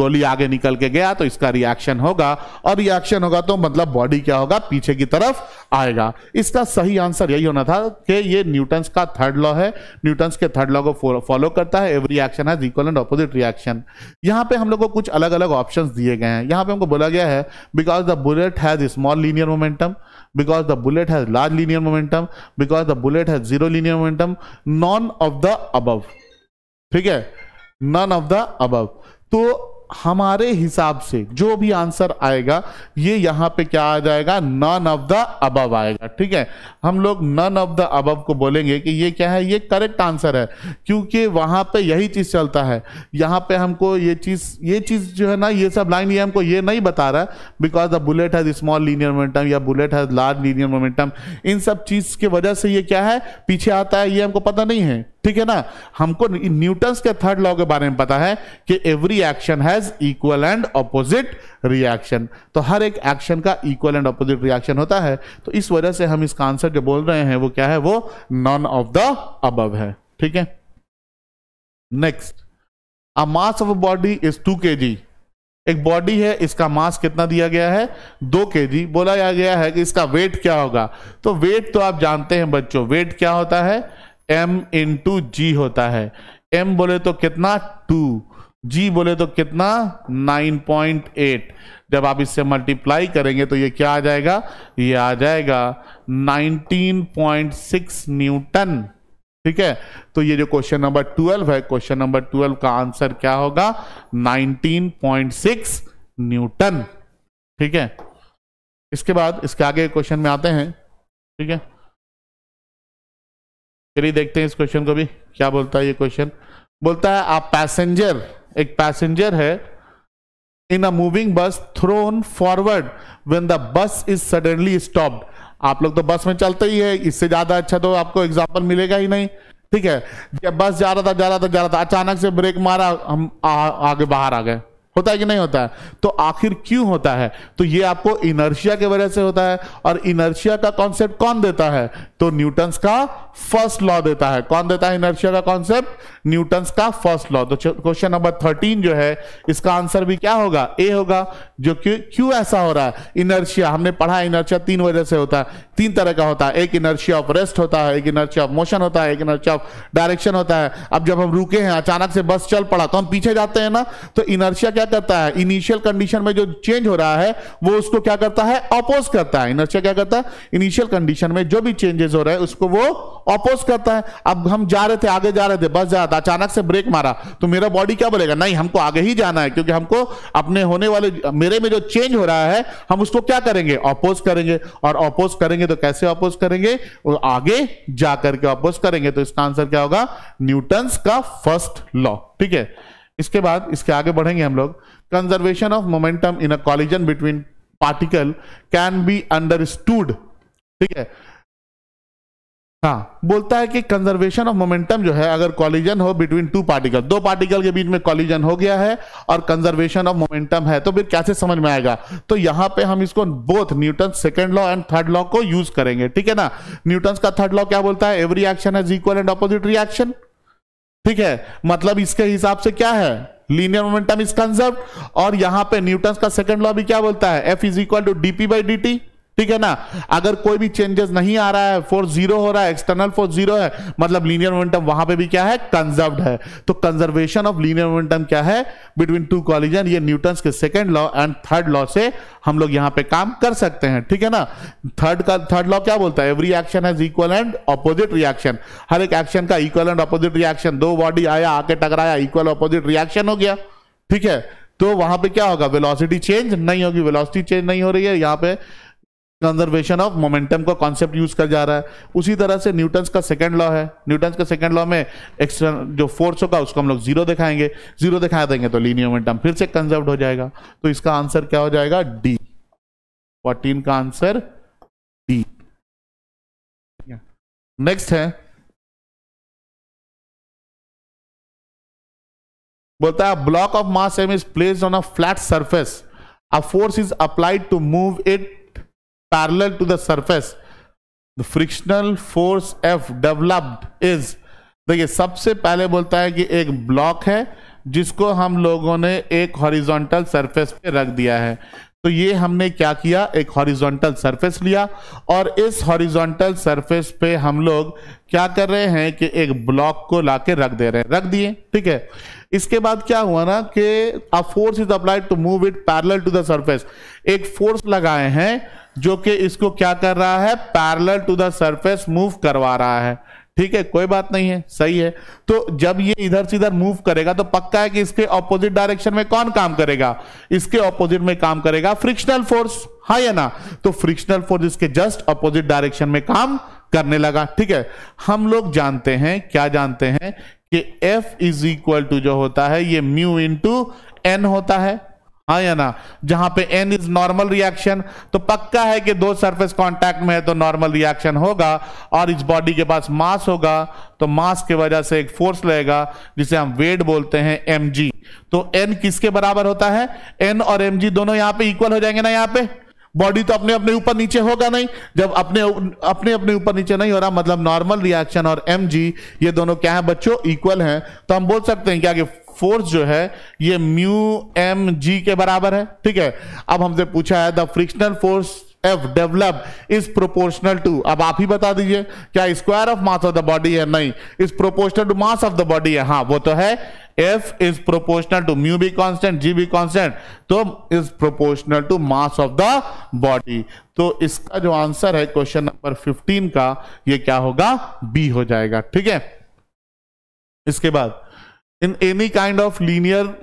गोली आगे निकल के गया तो इसका रिएक्शन होगा और रिएक्शन होगा तो मतलब बॉडी क्या होगा पीछे की तरफ आएगा इसका सही आंसर यही होना था कि ये न्यूटन्स का थर्ड लॉ है न्यूटन्स के थर्ड लॉ को फॉलो करता है every action has equal and opposite reaction यहाँ पे हम लोग को कुछ अलग अलग ऑप्शन दिए गए हैं यहां पे हमको बोला गया है because the bullet has small linear momentum because the bullet has large linear momentum because the bullet has zero linear momentum none of the above ठीक है none of the above तो हमारे हिसाब से जो भी आंसर आएगा ये यहाँ पे क्या आ जाएगा नन ऑफ द अबव आएगा ठीक है हम लोग नन ऑफ द अबव को बोलेंगे कि ये क्या है ये करेक्ट आंसर है क्योंकि वहां पे यही चीज चलता है यहाँ पे हमको ये चीज ये चीज जो है ना ये सब लाइन ये हमको ये नहीं बता रहा है because the bullet has small linear momentum या bullet has large linear momentum इन सब चीज की वजह से ये क्या है पीछे आता है ये हमको पता नहीं है ठीक है ना हमको न्यूटन के थर्ड लॉ के बारे में पता है कि every action has equal and opposite reaction तो हर एक एक्शन का इक्वल एंड ऑपोजिट रिएक्शन होता है तो इस वजह से हम इसका आंसर जो बोल रहे हैं वो क्या है वो नॉन ऑफ द अबव है ठीक है next a mass of body is two K G एक बॉडी है इसका मास कितना दिया गया है दो के जी बोला गया है कि इसका वेट क्या होगा तो वेट तो आप जानते हैं बच्चों वेट क्या होता है एम इंटू जी होता है एम बोले तो कितना टू जी बोले तो कितना 9.8 जब आप इससे मल्टीप्लाई करेंगे तो ये क्या आ जाएगा ये आ जाएगा 19.6 न्यूटन ठीक है तो ये जो क्वेश्चन नंबर 12 है क्वेश्चन नंबर 12 का आंसर क्या होगा 19.6 न्यूटन ठीक है इसके बाद इसके आगे क्वेश्चन में आते हैं ठीक है चलिए देखते हैं इस क्वेश्चन को भी क्या बोलता है ये क्वेश्चन बोलता है आप पैसेंजर एक पैसेंजर है in a moving bus thrown forward when the bus is suddenly stopped आप लोग तो बस में चलते ही है इससे ज्यादा अच्छा तो आपको एग्जाम्पल मिलेगा ही नहीं ठीक है जब बस जा रहा था जा रहा था जा रहा था अचानक से ब्रेक मारा हम आ, आगे बाहर आ गए होता है कि नहीं होता है तो आखिर क्यों होता है तो ये आपको इनर्शिया के वजह से होता है और इनर्शिया का कॉन्सेप्ट कौन देता है तो न्यूटन का फर्स्ट लॉ देता है कौन देता है इनर्शिया का कॉन्सेप्ट न्यूटन का फर्स्ट लॉ तो क्वेश्चन नंबर थर्टीन जो है इसका आंसर भी क्या होगा ए होगा जो क्यों क्यों ऐसा हो रहा है इनर्शिया हमने पढ़ा इनर्शिया तीन वजह से होता है तीन तरह का होता है एक इनर्शिया ऑफ रेस्ट होता है एक इनर्शिया ऑफ मोशन होता है एक इनर्शिया ऑफ डायरेक्शन होता है अब जब हम रुके हैं अचानक से बस चल पड़ा तो हम पीछे जाते हैं ना तो इनर्शिया क्या करता है इनिशियल कंडीशन में जो चेंज हो रहा है वो उसको क्या करता है अपोज करता है इनर्शिया क्या करता है इनिशियल कंडीशन में जो भी चेंजेस हो रहे हैं उसको वो अपोज करता है अब हम जा रहे थे आगे जा रहे थे बस जा रहा अचानक से ब्रेक मारा तो मेरा बॉडी क्या बोलेगा नहीं हमको आगे ही जाना है क्योंकि हमको अपने होने वाले मेरे में जो चेंज हो रहा है हम उसको क्या करेंगे अपोज करेंगे और अपोज करेंगे तो कैसे अपोज करेंगे आगे जा करके अपोज करेंगे तो इसका आंसर क्या होगा न्यूटन का फर्स्ट लॉ ठीक है इसके बाद इसके आगे बढ़ेंगे हम लोग conservation of momentum in a collision between particle can be understood ठीक है हाँ बोलता है कि कंजर्वेशन ऑफ मोमेंटम जो है अगर कॉलिजन हो बिटवीन टू पार्टिकल दो पार्टिकल के बीच में कॉलिजन हो गया है और कंजर्वेशन ऑफ मोमेंटम है तो फिर कैसे समझ में आएगा तो यहां पे हम इसको both Newton second law and third law को यूज करेंगे ठीक है ना न्यूटन का थर्ड लॉ क्या बोलता है every action has equal and opposite reaction ठीक है मतलब इसके हिसाब से क्या है लीनियर मोमेंटम इज कंजर्व और यहां पे न्यूटन का सेकेंड लॉ भी क्या बोलता है F is equal to DP by D T ठीक है ना अगर कोई भी चेंजेस नहीं आ रहा है फोर्स जीरो हो रहा है एक्सटर्नल फोर्स जीरो है मतलब लीनियर मोमेंटम वहां पे भी क्या है कंजर्व्ड है तो कंजर्वेशन ऑफ लीनियर मोमेंटम क्या है बिटवीन टू कॉलिजन ये न्यूटन के second law and third law से हम लोग यहां पे काम कर सकते हैं ठीक है ना थर्ड का थर्ड लॉ क्या बोलता है every action has equal and opposite reaction हर एक एक्शन का इक्वल एंड ऑपोजिट रिएक्शन दो बॉडी आया आके टकराया इक्वल ऑपोजिट रिएक्शन हो गया ठीक है तो वहां पे क्या होगा वेलोसिटी चेंज नहीं होगी वेलोसिटी चेंज नहीं हो रही है यहाँ पे कंजर्वेशन ऑफ मोमेंटम का कॉन्सेप्ट यूज कर जा रहा है उसी तरह से न्यूटन का सेकंड लॉ है न्यूटन का सेकंड लॉ में एक्सटर्नल जो फोर्स होगा उसको हम लोग जीरो दिखाएंगे जीरो दिखा देंगे तो लीनियो मोमेंटम फिर से कंजर्व हो जाएगा तो इसका आंसर क्या हो जाएगा डी फोर्टीन का आंसर डी नेक्स्ट है बोलता है block of mass M is place on a flat surface a force is applied to move it parallel to the surface the frictional force F developed is देखिए सबसे पहले बोलता है कि एक ब्लॉक है जिसको हम लोगों ने एक हॉरिजॉन्टल सरफेस पे रख दिया है तो ये हमने क्या किया एक हॉरिजॉन्टल सरफेस लिया और इस हॉरिजॉन्टल सरफेस पे हम लोग क्या कर रहे हैं कि एक ब्लॉक को लाके रख दे रहे हैं रख दिए ठीक है इसके बाद क्या हुआ ना कि a force is applied to move it parallel to the surface एक फोर्स लगाए हैं जो कि इसको क्या कर रहा है parallel to the surface move करवा रहा है ठीक है कोई बात नहीं है सही है तो जब ये इधर से इधर मूव करेगा तो पक्का है कि इसके ऑपोजिट डायरेक्शन में कौन काम करेगा इसके ऑपोजिट में काम करेगा फ्रिक्शनल फोर्स हाँ या ना तो फ्रिक्शनल फोर्स इसके जस्ट ऑपोजिट डायरेक्शन में काम करने लगा ठीक है हम लोग जानते हैं क्या जानते हैं कि एफ इज इक्वल टू जो होता है ये म्यू इंटू एन होता है हाँ या ना जहां पे एन इज नॉर्मल रिएक्शन तो पक्का है कि दो सरफेस कांटेक्ट में है तो नॉर्मल रिएक्शन होगा और इस बॉडी के पास मास होगा तो मास के वजह से एक फोर्स लगेगा जिसे हम वेट बोलते हैं एम तो एन किसके बराबर होता है एन और एम दोनों यहाँ पे इक्वल हो जाएंगे ना यहाँ पे बॉडी तो अपने अपने ऊपर नीचे होगा नहीं जब अपने अपने अपने ऊपर नीचे नहीं हो रहा मतलब नॉर्मल रिएक्शन और एम ये दोनों क्या है बच्चों इक्वल हैं तो हम बोल सकते हैं क्या कि फोर्स जो है ये म्यू एम जी के बराबर है ठीक है अब हमसे पूछा है the frictional force F develop is proportional to अब आप ही बता दीजिए क्या square of mass of the body है नहीं is proportional to mass of the body है हाँ वो तो है F is proportional to mu be constant, g be constant, तो is proportional to mass of the body. तो इसका जो आंसर है क्वेश्चन नंबर 15 का ये क्या होगा B हो जाएगा ठीक है इसके बाद in any kind of linear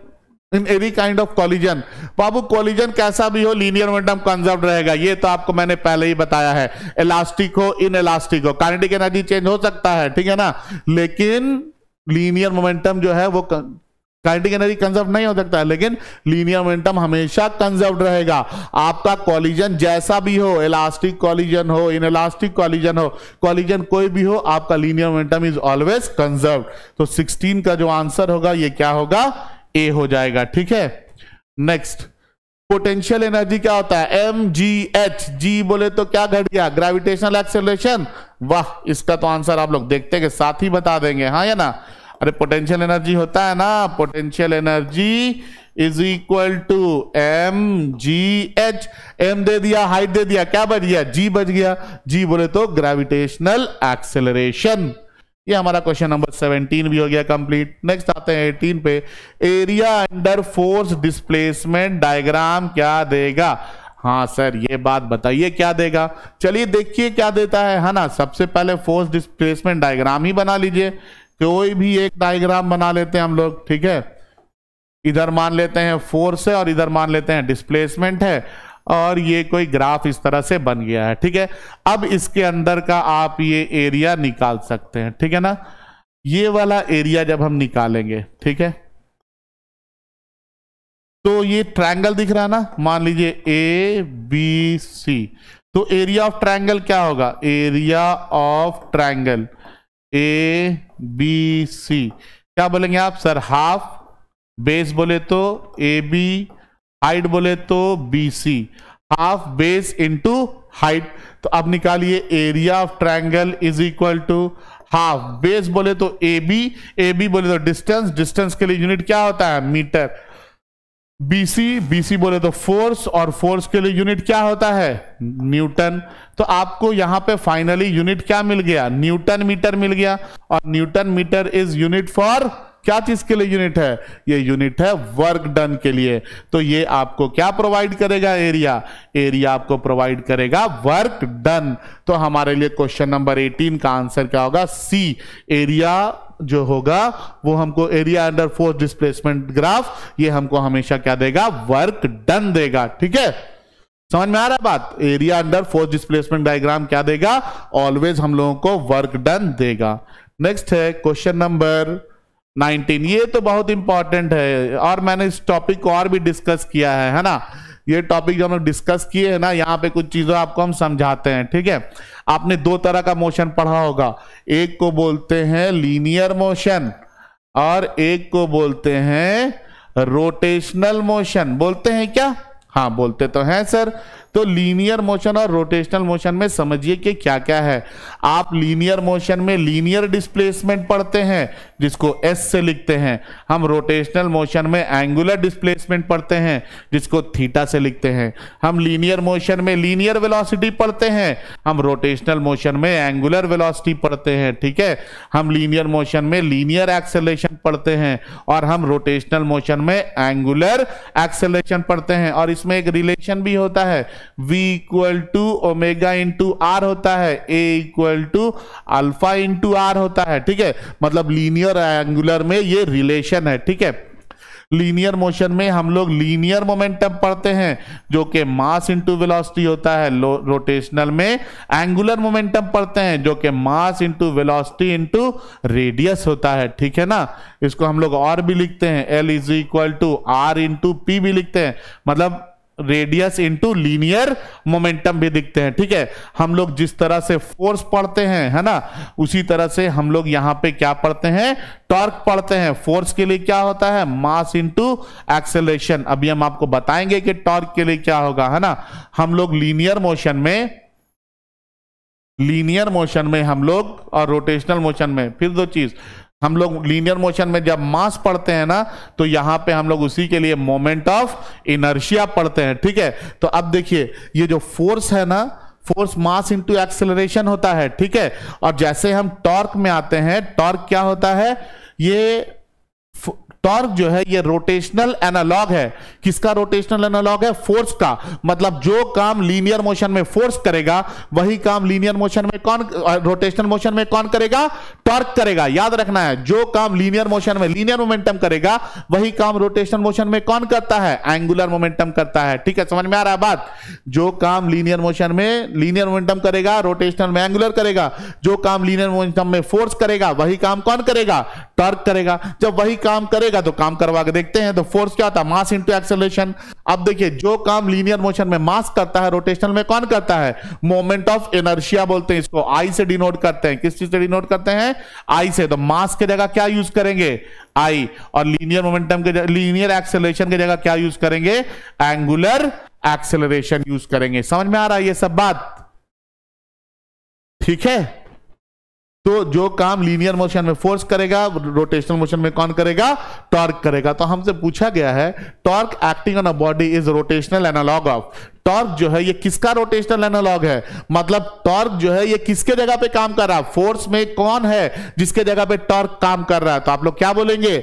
in any kind of collision बाबू कॉलिजन कैसा भी हो लीनियर मोमेंटम कंजर्व रहेगा ये तो आपको मैंने पहले ही बताया है इलास्टिक हो इन इलास्टिक हो काइनेटिक एनर्जी चेंज हो सकता है ठीक है ना लेकिन लीनियर मोमेंटम जो है वो काइनेटिक एनर्जी कंजर्व नहीं हो सकता है लेकिन लीनियर मोमेंटम हमेशा कंजर्व रहेगा आपका कॉलिजन जैसा भी हो इलास्टिक कॉलिजन हो इन इलास्टिक कॉलिजन हो कॉलिजन कोई भी हो आपका linear momentum is always conserve तो 16 का जो आंसर होगा ये क्या होगा ए हो जाएगा ठीक है नेक्स्ट पोटेंशियल एनर्जी क्या होता है एम जी एच जी बोले तो क्या घट गया ग्रेविटेशनल एक्सेलरेशन वाह इसका तो आंसर आप लोग देखते हैं साथ ही बता देंगे हाँ या ना अरे पोटेंशियल एनर्जी होता है ना potential energy is equal to M G H M दे दिया हाइट दे दिया क्या बच गया जी बच गया जी बोले तो ग्रेविटेशनल एक्सेलरेशन ये हमारा क्वेश्चन नंबर 17 भी हो गया कंप्लीट नेक्स्ट आते हैं 18 पे area under force displacement diagram क्या देगा हाँ सर ये बात बताइए क्या देगा चलिए देखिए क्या देता है है हाँ ना सबसे पहले फोर्स डिस्प्लेसमेंट डायग्राम ही बना लीजिए कोई भी एक डायग्राम बना लेते हैं हम लोग ठीक है इधर मान लेते हैं फोर्स है और इधर मान लेते हैं डिस्प्लेसमेंट है और ये कोई ग्राफ इस तरह से बन गया है ठीक है अब इसके अंदर का आप ये एरिया निकाल सकते हैं ठीक है ना ये वाला एरिया जब हम निकालेंगे ठीक है तो ये ट्रायंगल दिख रहा है ना मान लीजिए ए बी सी तो एरिया ऑफ ट्रायंगल क्या होगा area of triangle A B C क्या बोलेंगे आप सर हाफ बेस बोले तो ए बी हाइट बोले तो B C half base into height तो अब निकालिए area of triangle is equal to half base बोले तो ए बी ए बी बोले तो डिस्टेंस डिस्टेंस के लिए यूनिट क्या होता है मीटर बीसी बीसी बोले तो फोर्स और फोर्स के लिए यूनिट क्या होता है न्यूटन तो आपको यहां पे फाइनली यूनिट क्या मिल गया न्यूटन मीटर मिल गया और Newton metre is unit for क्या चीज के लिए यूनिट है ये यूनिट है वर्क डन के लिए तो ये आपको क्या प्रोवाइड करेगा एरिया एरिया आपको प्रोवाइड करेगा वर्क डन तो हमारे लिए क्वेश्चन नंबर 18 का आंसर क्या होगा सी एरिया जो होगा वो हमको area under force displacement graph ये हमको हमेशा क्या देगा वर्क डन देगा ठीक है समझ में आ रहा है बात area under force displacement diagram क्या देगा ऑलवेज हम लोगों को वर्क डन देगा नेक्स्ट है क्वेश्चन नंबर 19 ये तो बहुत इंपॉर्टेंट है और मैंने इस टॉपिक को और भी डिस्कस किया है है ना ये टॉपिक जो हम लोग डिस्कस किए हैं ना यहाँ पे कुछ चीजों आपको हम समझाते हैं ठीक है आपने दो तरह का मोशन पढ़ा होगा एक को बोलते हैं लीनियर मोशन और एक को बोलते हैं रोटेशनल मोशन बोलते हैं क्या हाँ बोलते तो हैं सर तो लीनियर मोशन और रोटेशनल मोशन में समझिए कि क्या क्या है आप लीनियर मोशन में लीनियर डिस्प्लेसमेंट पढ़ते हैं जिसको एस से लिखते हैं हम रोटेशनल मोशन में एंगुलर डिस्प्लेसमेंट पढ़ते हैं जिसको थीटा से लिखते हैं हम लीनियर मोशन में लीनियर वेलोसिटी पढ़ते हैं हम रोटेशनल मोशन में एंगुलर वेलोसिटी पढ़ते हैं ठीक है हम लीनियर मोशन में लीनियर एक्सेलेशन पढ़ते हैं और हम रोटेशनल मोशन में एंगुलर एक्सेलेशन पढ़ते हैं और इसमें एक रिलेशन भी होता है v equal to omega into R होता है a equal to alpha into R होता है ठीक है मतलब लीनियर एंगुलर में ये रिलेशन है ठीक है लीनियर मोशन में हम लोग लीनियर मोमेंटम पढ़ते हैं जो कि मास इंटू वेलोसिटी होता है रोटेशनल में एंगुलर मोमेंटम पढ़ते हैं जो कि mass into velocity into radius होता है ठीक है ना इसको हम लोग और भी लिखते हैं L is equal to R into P भी लिखते हैं मतलब रेडियस इंटू लीनियर मोमेंटम भी दिखते हैं ठीक है हम लोग जिस तरह से फोर्स पढ़ते हैं है ना उसी तरह से हम लोग यहां पे क्या पढ़ते हैं टॉर्क पढ़ते हैं फोर्स के लिए क्या होता है मास इंटू एक्सेलेशन अभी हम आपको बताएंगे कि टॉर्क के लिए क्या होगा है ना हम लोग लीनियर मोशन में लीनियर मोशन में हम लोग और रोटेशनल मोशन में फिर दो चीज हम लोग लीनियर मोशन में जब मास पढ़ते हैं ना तो यहां पे हम लोग उसी के लिए मोमेंट ऑफ इनर्शिया पढ़ते हैं ठीक है तो अब देखिए ये जो फोर्स है ना फोर्स मास इंटू एक्सेलरेशन होता है ठीक है और जैसे हम टॉर्क में आते हैं टॉर्क क्या होता है ये टॉर्क जो है ये रोटेशनल एनालॉग है किसका रोटेशनल एनालॉग है फोर्स का मतलब जो काम लीनियर मोशन में फोर्स करेगा वही काम लीनियर मोशन में कौन रोटेशनल मोशन में कौन करेगा टॉर्क करेगा याद रखना है जो काम लीनियर मोशन में लीनियर मोमेंटम करेगा वही काम रोटेशनल मोशन में कौन करता है एंगुलर मोमेंटम करता है ठीक है समझ में आ रहा है बात जो काम लीनियर मोशन में लीनियर मोमेंटम करेगा रोटेशनल में एंगुलर करेगा जो काम लीनियर मोमेंटम में फोर्स करेगा वही काम कौन करेगा टॉर्क करेगा जब वही काम करेगा तो काम करवा के देखते हैं तो फोर्स क्या होता है मास इंटू एक्सेलेशन अब देखिए जो काम लीनियर मोशन में मास करता है रोटेशनल में कौन करता है मोमेंट ऑफ एनर्शिया बोलते हैं इसको आई से डिनोट करते हैं किस चीज से डिनोट करते हैं आई से तो मास की जगह क्या यूज करेंगे आई और लीनियर मोमेंटम के लीनियर एक्सेलेशन की जगह क्या यूज करेंगे एंगुलर एक्सेलरेशन यूज करेंगे समझ में आ रहा है ये सब बात ठीक है तो जो काम लीनियर मोशन में फोर्स करेगा रोटेशनल मोशन में कौन करेगा टॉर्क करेगा तो हमसे पूछा गया है torque acting on a body is rotational analog of torque जो है ये किसका रोटेशनल एनालॉग है मतलब टॉर्क जो है ये किसके जगह पे काम कर रहा है फोर्स में कौन है जिसके जगह पे टॉर्क काम कर रहा है तो आप लोग क्या बोलेंगे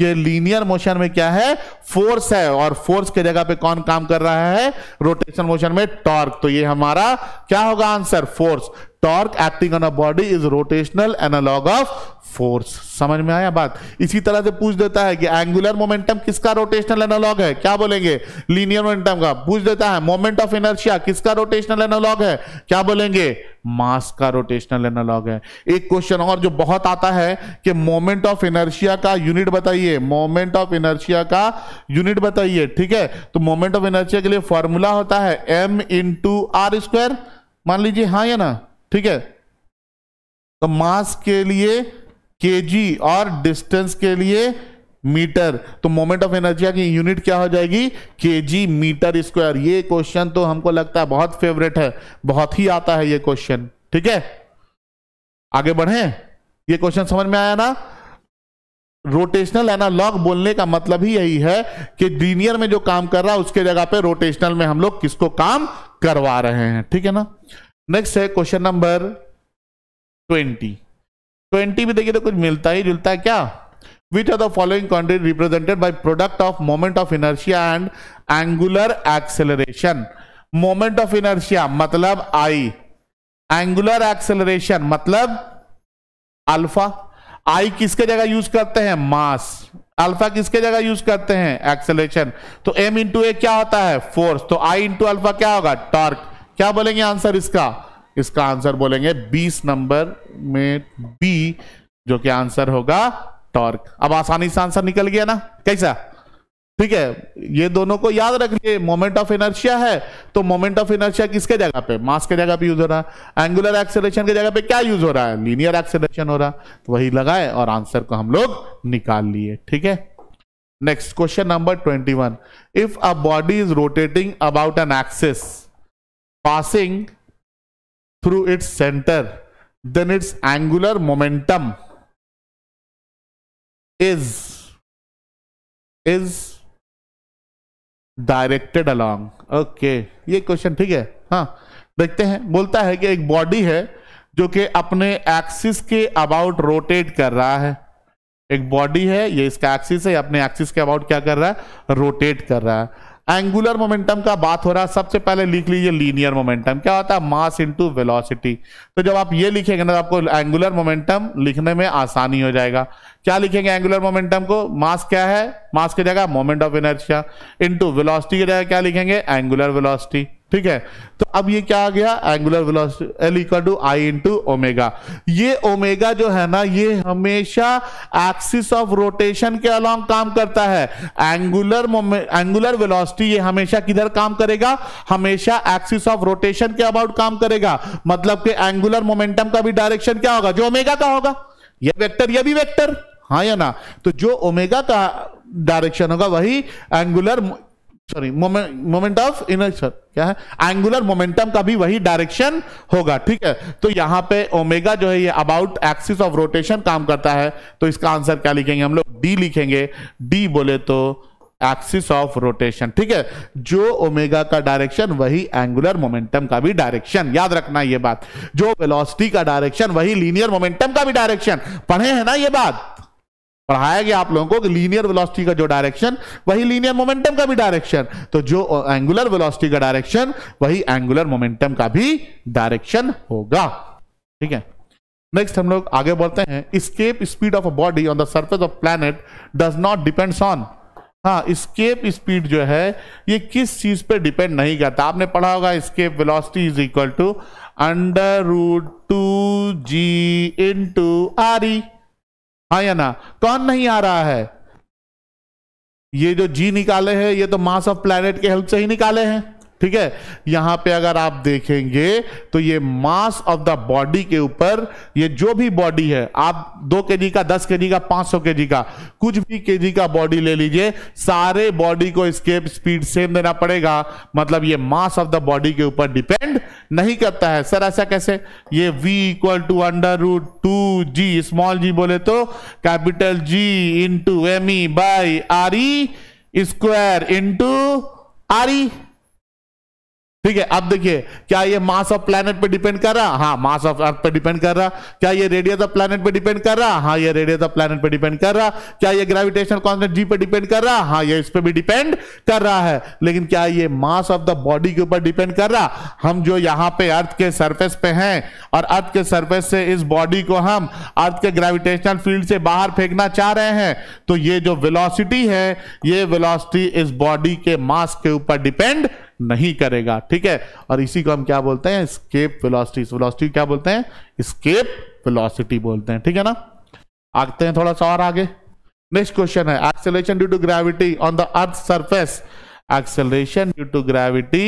ये लीनियर मोशन में क्या है फोर्स है और फोर्स के जगह पे कौन काम कर रहा है रोटेशन मोशन में टॉर्क तो ये हमारा क्या होगा answer force torque acting on a body is rotational analog of force समझ में आया बात इसी तरह से पूछ देता है कि एंगुलर मोमेंटम किसका रोटेशनल एनालॉग है क्या बोलेंगे लीनियर मोमेंटम का पूछ देता है मोमेंट ऑफ इनर्शिया किसका रोटेशनल एनालॉग है क्या बोलेंगे मास का रोटेशनल एनालॉग है एक क्वेश्चन और जो बहुत आता है कि मोमेंट ऑफ इनर्शिया का यूनिट बताइए मोमेंट ऑफ इनर्शिया का यूनिट बताइए ठीक है तो मोमेंट ऑफ इनर्शिया के लिए फॉर्मूला होता है एम इंटू आर स्क्वायर मान लीजिए हाँ या ना ठीक है तो मास के लिए केजी और डिस्टेंस के लिए मीटर तो मोमेंट ऑफ एनर्जिया की यूनिट क्या हो जाएगी के जी मीटर स्क्वायर ये क्वेश्चन तो हमको लगता है बहुत फेवरेट है बहुत ही आता है ये क्वेश्चन ठीक है आगे बढ़े ये क्वेश्चन समझ में आया ना रोटेशनल एनालॉग बोलने का मतलब ही यही है कि डीनियर में जो काम कर रहा है उसके जगह पे रोटेशनल में हम लोग किसको काम करवा रहे हैं ठीक है ना नेक्स्ट है क्वेश्चन नंबर ट्वेंटी ट्वेंटी भी देखिए तो कुछ मिलता ही जुलता है क्या which are the following quantity represented by product of moment of inertia and angular acceleration moment of inertia मतलब आई एंगुलर एक्सेलरेशन मतलब अल्फा आई किसके जगह यूज करते हैं मास अल्फा किसके जगह यूज करते हैं एक्सेलरेशन तो एम इंटू ए क्या होता है फोर्स तो आई इंटू अल्फा क्या होगा टॉर्क क्या बोलेंगे आंसर इसका इसका आंसर बोलेंगे 20 नंबर में बी जो कि आंसर होगा टॉर्क अब आसानी से आंसर निकल गया ना कैसा ठीक है ये दोनों को याद रखिए मोमेंट ऑफ इनर्शिया है तो मोमेंट ऑफ इनर्शिया किसके जगह पे मास के जगह पे यूज हो रहा है एंगुलर एक्सेलेशन के जगह पे क्या यूज हो रहा है लीनियर एक्सेलेशन हो रहा तो वही लगाए और आंसर को हम लोग निकाल लिए ठीक है next question number twenty one if a body is rotating about an axis passing through its center, then its angular momentum is is directed along okay ये क्वेश्चन ठीक है हाँ देखते हैं बोलता है कि एक बॉडी है जो कि अपने एक्सिस के अबाउट रोटेट कर रहा है एक बॉडी है ये इसका एक्सिस है अपने एक्सिस के अबाउट क्या कर रहा है रोटेट कर रहा है एंगुलर मोमेंटम का बात हो रहा है सबसे पहले लिख लीजिए लीनियर मोमेंटम क्या होता है मास इनटू वेलोसिटी तो जब आप ये लिखेंगे ना तो आपको एंगुलर मोमेंटम लिखने में आसानी हो जाएगा क्या लिखेंगे एंगुलर मोमेंटम को मास क्या है मास की जगह moment of inertia into velocity की जगह क्या लिखेंगे एंगुलर वेलोसिटी ठीक है तो अब ये क्या आ गया angular velocity L equal to I into omega ये ओमेगा जो है ना ये हमेशा एक्सिस ऑफ रोटेशन के अलोंग काम करता है एंगुलर एंगुलर वेलोसिटी ये हमेशा किधर काम करेगा हमेशा एक्सिस ऑफ रोटेशन के अबाउट काम करेगा मतलब कि एंगुलर मोमेंटम का भी डायरेक्शन क्या होगा जो ओमेगा का होगा यह वेक्टर यह भी वेक्टर हाँ या ना तो जो ओमेगा का डायरेक्शन होगा वही angular sorry moment of inertia क्या है एंगुलर मोमेंटम का भी वही डायरेक्शन होगा ठीक है तो यहां पे ओमेगा जो है ये अबाउट एक्सिस ऑफ रोटेशन काम करता है तो इसका आंसर क्या लिखेंगे हम लोग डी लिखेंगे डी बोले तो एक्सिस ऑफ रोटेशन ठीक है जो ओमेगा का डायरेक्शन वही एंगुलर मोमेंटम का भी डायरेक्शन याद रखना ये बात जो वेलोसिटी का डायरेक्शन वही लीनियर मोमेंटम का भी डायरेक्शन पढ़े हैं ना ये बात पढ़ाया गया आप लोगों को कि लीनियर वेलोसिटी का जो डायरेक्शन वही लीनियर मोमेंटम का भी डायरेक्शन तो जो एंगुलर वेलोसिटी का डायरेक्शन वही एंगुलर मोमेंटम का भी डायरेक्शन होगा ठीक है नेक्स्ट हम लोग आगे बढ़ते हैं escape speed of a body on the surface of planet does not depends on हाँ स्केप स्पीड जो है ये किस चीज पे डिपेंड नहीं करता आपने पढ़ा होगा escape velocity is equal to under root two G into R E हाँ या ना कौन नहीं आ रहा है ये जो जी निकाले हैं ये तो मास ऑफ प्लैनेट के हेल्प से ही निकाले हैं ठीक है यहां पे अगर आप देखेंगे तो ये मास ऑफ द बॉडी के ऊपर ये जो भी बॉडी है आप दो के जी का दस के जी का पांच सौ के जी का कुछ भी के जी का बॉडी ले लीजिए सारे बॉडी को स्केप स्पीड सेम देना पड़ेगा मतलब ये मास ऑफ द बॉडी के ऊपर डिपेंड नहीं करता है सर ऐसा कैसे ये v equal to under root two G small G बोले तो capital G into M E by R E square into R E ठीक है अब देखिए क्या ये मास ऑफ प्लैनेट पे डिपेंड कर रहा हाँ मास ऑफ अर्थ पे डिपेंड कर रहा क्या ये रेडियस ऑफ प्लैनेट पे डिपेंड कर रहा हाँ ये रेडियस ऑफ प्लैनेट पे डिपेंड कर रहा क्या ये ग्रेविटेशनल कांस्टेंट जी पे डिपेंड कर रहा हाँ ये इस पे भी डिपेंड कर रहा है लेकिन क्या ये मास ऑफ द बॉडी के ऊपर डिपेंड कर रहा हम जो यहाँ पे अर्थ के सर्फेस पे है और अर्थ के सर्फेस से इस बॉडी को हम अर्थ के ग्रेविटेशनल फील्ड से बाहर फेंकना चाह रहे हैं तो ये जो वेलोसिटी है ये वेलोसिटी इस बॉडी के मास के ऊपर डिपेंड नहीं करेगा ठीक है और इसी को हम क्या बोलते हैं स्केप फिलोसिटी फिलोसिटी क्या बोलते हैं स्केप फिलोसिटी बोलते हैं ठीक है ना आगते हैं थोड़ा सा और आगे नेक्स्ट क्वेश्चन है acceleration due to gravity on the earth surface acceleration due to gravity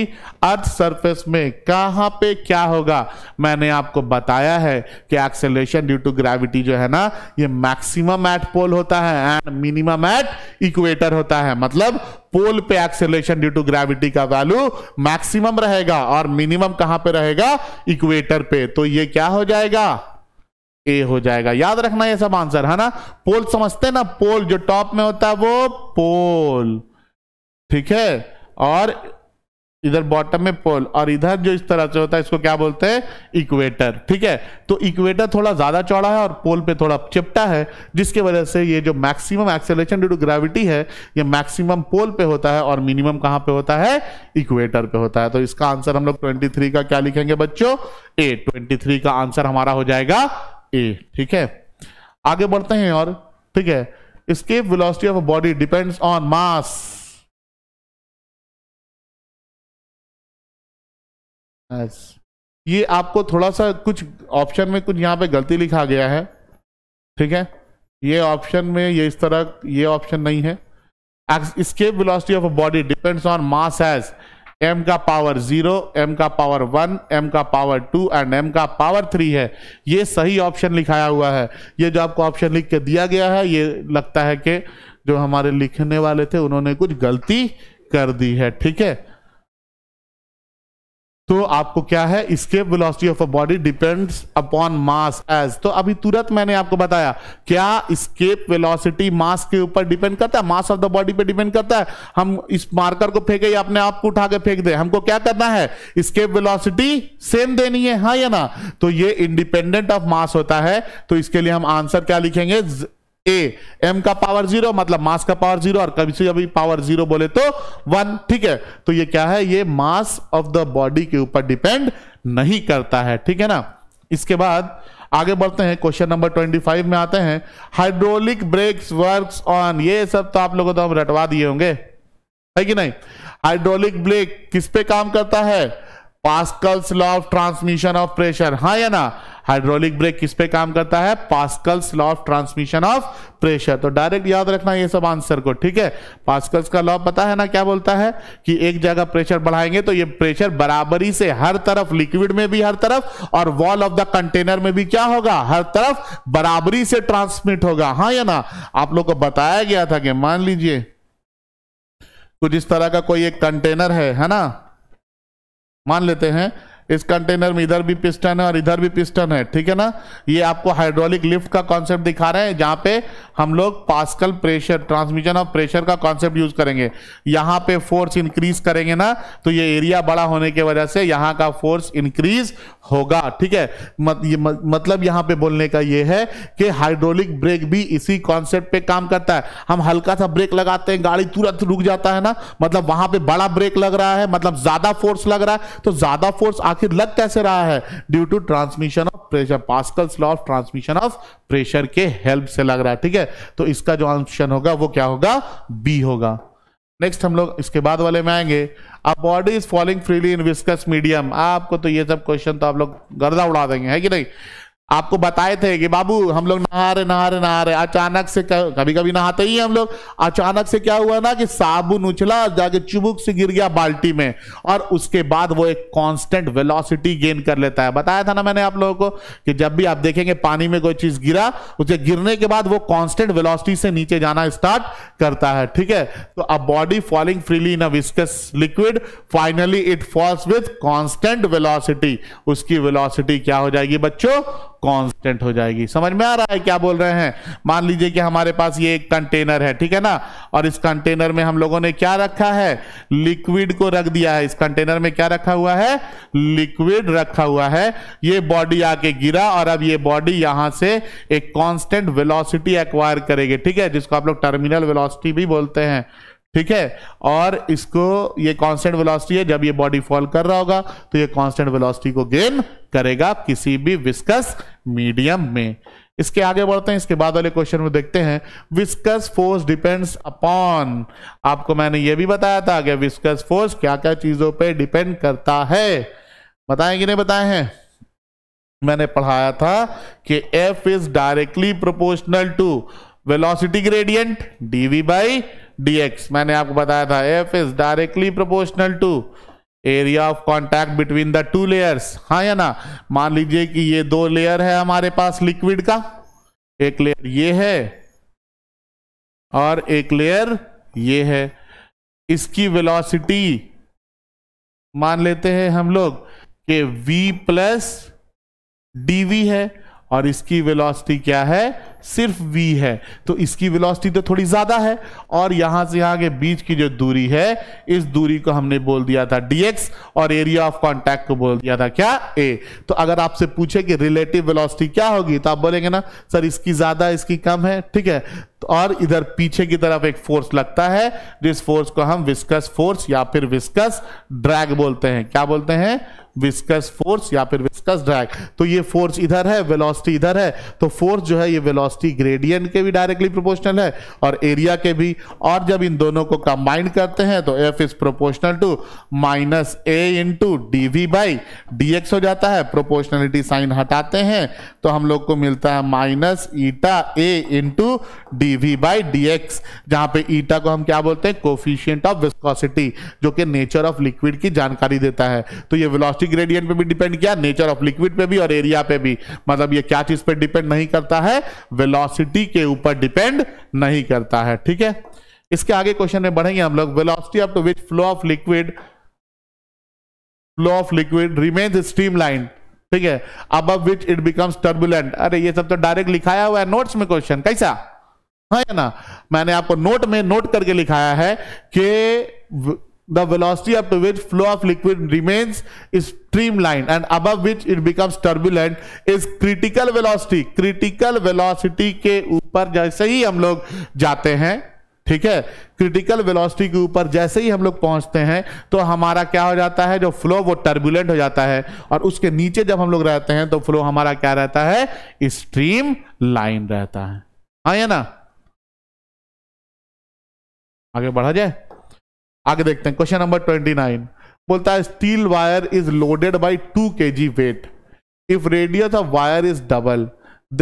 earth surface में कहां पे क्या होगा मैंने आपको बताया है कि एक्सेलरेशन ड्यू टू ग्रेविटी जो है ना ये मैक्सिमम एट पोल होता है एंड मिनिमम एट इक्वेटर होता है मतलब पोल पे एक्सेलरेशन ड्यू टू ग्रेविटी का वैल्यू मैक्सिमम रहेगा और मिनिमम कहां पे रहेगा इक्वेटर पे तो ये क्या हो जाएगा ए हो जाएगा याद रखना ये सब आंसर है ना पोल समझते हैं ना पोल जो टॉप में होता है वो पोल ठीक है और इधर बॉटम में पोल और इधर जो इस तरह से होता है इसको क्या बोलते हैं इक्वेटर ठीक है तो इक्वेटर थोड़ा ज्यादा चौड़ा है और पोल पे थोड़ा चिपटा है जिसके वजह से ये जो maximum acceleration due to gravity है ये मैक्सिमम पोल पे होता है और मिनिमम कहां पे होता है इक्वेटर पे होता है तो इसका आंसर हम लोग ट्वेंटी का क्या लिखेंगे बच्चों ए ट्वेंटी का आंसर हमारा हो जाएगा ए ठीक है आगे बढ़ते हैं और ठीक है इसके velocity of body depends on mass ये आपको थोड़ा सा कुछ ऑप्शन में कुछ यहाँ पे गलती लिखा गया है ठीक है ये ऑप्शन में ये इस तरह ये ऑप्शन नहीं है escape velocity of a body depends on mass as M का पावर जीरो एम का पावर वन एम का पावर टू एंड एम का पावर थ्री है ये सही ऑप्शन लिखाया हुआ है ये जो आपको ऑप्शन लिख के दिया गया है ये लगता है कि जो हमारे लिखने वाले थे उन्होंने कुछ गलती कर दी है ठीक है तो आपको क्या है escape velocity of a body depends upon mass as तो अभी तुरंत मैंने आपको बताया क्या स्केप वेलोसिटी मास के ऊपर डिपेंड करता है मास ऑफ द बॉडी पे डिपेंड करता है हम इस मार्कर को फेंके या अपने आप को उठा के फेंक दे हमको क्या करना है स्केप वेलोसिटी सेम देनी है हाँ या ना तो ये इंडिपेंडेंट ऑफ मास होता है तो इसके लिए हम आंसर क्या लिखेंगे ए एम का पावर जीरो मतलब मास का पावर जीरो और कभी से अभी पावर जीरो बोले तो वन ठीक है तो ये क्या है ये मास ऑफ द बॉडी के ऊपर डिपेंड नहीं करता है ठीक है ना इसके बाद आगे बढ़ते हैं क्वेश्चन नंबर 25 में आते हैं हाइड्रोलिक ब्रेक्स वर्क्स ऑन ये सब तो आप लोगों को तो हम रटवा दिए होंगे है कि नहीं हाइड्रोलिक ब्रेक किस पे काम करता है Pascal's law of transmission of pressure हाँ या ना हाइड्रोलिक ब्रेक किस पे काम करता है Pascal's law of transmission of pressure तो डायरेक्ट याद रखना ये सब आंसर को ठीक है पास्कल्स का लॉ पता है ना क्या बोलता है कि एक जगह प्रेशर बढ़ाएंगे तो ये प्रेशर बराबरी से हर तरफ लिक्विड में भी हर तरफ और वॉल ऑफ द कंटेनर में भी क्या होगा हर तरफ बराबरी से ट्रांसमिट होगा हाँ या ना आप लोग को बताया गया था कि मान लीजिए कुछ इस तरह का कोई एक कंटेनर है है ना मान लेते हैं इस कंटेनर में इधर भी पिस्टन है और इधर भी पिस्टन है ठीक है ना ये आपको हाइड्रोलिक लिफ्ट का कॉन्सेप्ट दिखा रहे हैं जहां पे हम लोग Pascal pressure transmission of pressure का कॉन्सेप्ट यूज करेंगे यहां पे फोर्स इंक्रीज करेंगे ना तो ये एरिया बड़ा होने की वजह से यहां का फोर्स इंक्रीज होगा ठीक है मत, ये, मतलब यहां पे बोलने का यह है कि हाइड्रोलिक ब्रेक भी इसी कॉन्सेप्ट पे काम करता है हम हल्का सा ब्रेक लगाते हैं गाड़ी तुरंत रुक जाता है ना मतलब वहां पे बड़ा ब्रेक लग रहा है मतलब ज्यादा फोर्स लग रहा है तो ज्यादा फोर्स आखिर लग कैसे रहा है due to transmission of pressure Pascal's law of transmission of pressure के हेल्प से लग रहा है ठीक है तो इसका जो ऑप्शन होगा वो क्या होगा बी होगा नेक्स्ट हम लोग इसके बाद वाले में आएंगे a body is falling freely in viscous medium आपको तो ये सब क्वेश्चन तो आप लोग गर्दा उड़ा देंगे है कि नहीं आपको बताए थे कि बाबू हम लोग नहा रहे नहा रहे नहा रहे अचानक से कभी कभी नहाते ही हम लोग अचानक से क्या हुआ ना कि साबुन उछला जाके चुबुक से गिर गया बाल्टी में और उसके बाद वो एक कांस्टेंट वेलोसिटी गेन कर लेता है बताया था ना मैंने आप लोगों को कि जब भी आप देखेंगे पानी में कोई चीज गिरा उसे गिरने के बाद वो कॉन्स्टेंट वेलॉसिटी से नीचे जाना स्टार्ट करता है ठीक है तो a body falling freely in a viscous liquid finally it falls with constant velocity उसकी वेलॉसिटी क्या हो जाएगी बच्चों कांस्टेंट हो जाएगी समझ में आ रहा है क्या बोल रहे हैं मान लीजिए कि हमारे पास ये एक कंटेनर है ठीक है ना और इस कंटेनर में हम लोगों ने क्या रखा है लिक्विड को रख दिया है इस कंटेनर में क्या रखा हुआ है लिक्विड रखा हुआ है ये बॉडी आके गिरा और अब ये बॉडी यहां से एक कॉन्स्टेंट वेलॉसिटी एक्वायर करेगी ठीक है जिसको आप लोग टर्मिनल वेलोसिटी भी बोलते हैं ठीक है और इसको ये कांस्टेंट वेलोसिटी है जब ये बॉडी फॉल कर रहा होगा तो ये कांस्टेंट वेलोसिटी को गेन करेगा किसी भी विस्कस मीडियम में इसके आगे बढ़ते हैं इसके बाद वाले क्वेश्चन में देखते हैं विस्कस फोर्स डिपेंड्स अपॉन आपको मैंने ये भी बताया था कि विस्कस फोर्स क्या क्या चीजों पर डिपेंड करता है बताए कि नहीं बताए हैं मैंने पढ़ाया था कि F is directly proportional to velocity gradient dv by dx मैंने आपको बताया था f is directly proportional to area of contact between the two layers हाँ या ना मान लीजिए कि ये दो लेयर है हमारे पास लिक्विड का एक लेयर ये है और एक लेयर ये है इसकी वेलोसिटी मान लेते हैं हम लोग कि v प्लस वी है और इसकी वेलोसिटी क्या है सिर्फ v है तो इसकी वेलोसिटी तो थोड़ी ज़्यादा है और यहां से यहां के बीच की जो दूरी है इस दूरी को हमने बोल दिया था dx और एरिया ऑफ कॉन्टैक्ट को बोल दिया था क्या a तो अगर आपसे पूछे कि रिलेटिव वेलोसिटी क्या होगी तो आप बोलेंगे ना सर इसकी ज़्यादा इसकी कम है ठीक है तो और इधर पीछे की तरफ एक फोर्स लगता है जिस फोर्स को हम विस्कस फोर्स या फिर विस्कस ड्रैग बोलते हैं क्या बोलते हैं विस्कस फोर्स या फिर विस्कस ड्रैग तो ये फोर्स इधर है वेलोसिटी इधर है तो फोर्स जो है ये वेलोसिटी वेलोसिटी ग्रेडियंट के भी डायरेक्टली प्रोपोर्शनल है और एरिया के भी और जब इन दोनों को कंबाइन करते हैं तो F is proportional to minus A into D V by D X हो जाता है प्रोपोर्शनलिटी साइन हटाते हैं तो हम लोग को मिलता है minus eta A into D V by D X जहां पर ईटा को हम क्या बोलते हैं कोफिशियंट ऑफ विस्कोसिटी जो कि नेचर ऑफ लिक्विड की जानकारी देता है तो ये वेलोसिटी ग्रेडियंट पे भी डिपेंड किया नेचर ऑफ लिक्विड पे भी और एरिया पे भी मतलब ये क्या चीज पे डिपेंड नहीं करता है वेलोसिटी के ऊपर डिपेंड नहीं करता है ठीक है इसके आगे क्वेश्चन में बढ़ेंगे हम लोग velocity up to which flow of liquid flow of liquid remains streamline ठीक है अब अब विच इट बिकम्स टर्बुलेंट अरे ये सब तो डायरेक्ट लिखाया हुआ है नोट्स में क्वेश्चन कैसा है हाँ ना मैंने आपको नोट में नोट करके लिखाया है कि the velocity up to which flow of liquid remains is streamlined and above which it becomes turbulent is critical velocity critical velocity के ऊपर जैसे ही हम लोग जाते हैं ठीक है क्रिटिकल वेलोसिटी के ऊपर जैसे ही हम लोग पहुंचते हैं तो हमारा क्या हो जाता है जो फ्लो वो टर्बुलेंट हो जाता है और उसके नीचे जब हम लोग रहते हैं तो फ्लो हमारा क्या रहता है स्ट्रीम लाइन रहता है आइए ना आगे बढ़ा जाए आगे देखते हैं क्वेश्चन नंबर ट्वेंटी नाइन बोलता है steel wire is loaded by two K G weight if radius of wire is double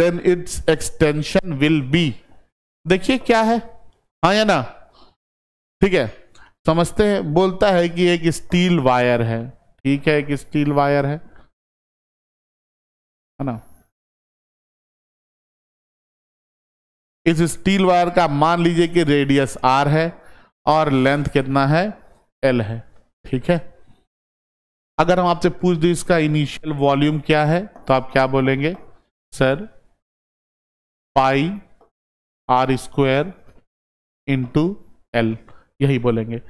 then its extension will be देखिए क्या है हाँ या ना ठीक है समझते हैं बोलता है कि एक स्टील वायर है ठीक है एक स्टील वायर है है ना इस स्टील वायर का मान लीजिए कि रेडियस आर है और लेंथ कितना है एल है ठीक है अगर हम आपसे पूछ दो इसका इनिशियल वॉल्यूम क्या है तो आप क्या बोलेंगे sir pi R square into L यही बोलेंगे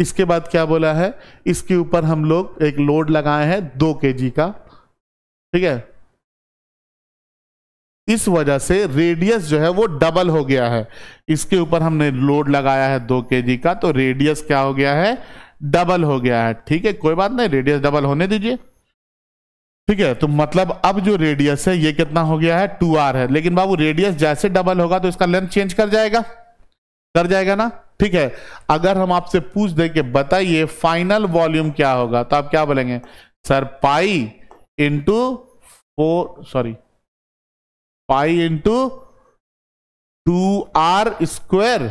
इसके बाद क्या बोला है इसके ऊपर हम लोग एक लोड लगाए हैं दो के जी का ठीक है इस वजह से रेडियस जो है वो डबल हो गया है इसके ऊपर हमने लोड लगाया है दो के का तो रेडियस क्या हो गया है डबल हो गया है ठीक है कोई बात नहीं रेडियस डबल होने दीजिए ठीक है तो मतलब अब जो रेडियस है ये कितना हो गया है टू आर है लेकिन बाबू रेडियस जैसे डबल होगा तो इसका लेंथ चेंज कर जाएगा कर जाएगा ना ठीक है अगर हम आपसे पूछ दें कि बताइए फाइनल वॉल्यूम क्या होगा तो आप क्या बोलेंगे sir pi into four sorry pi into two R square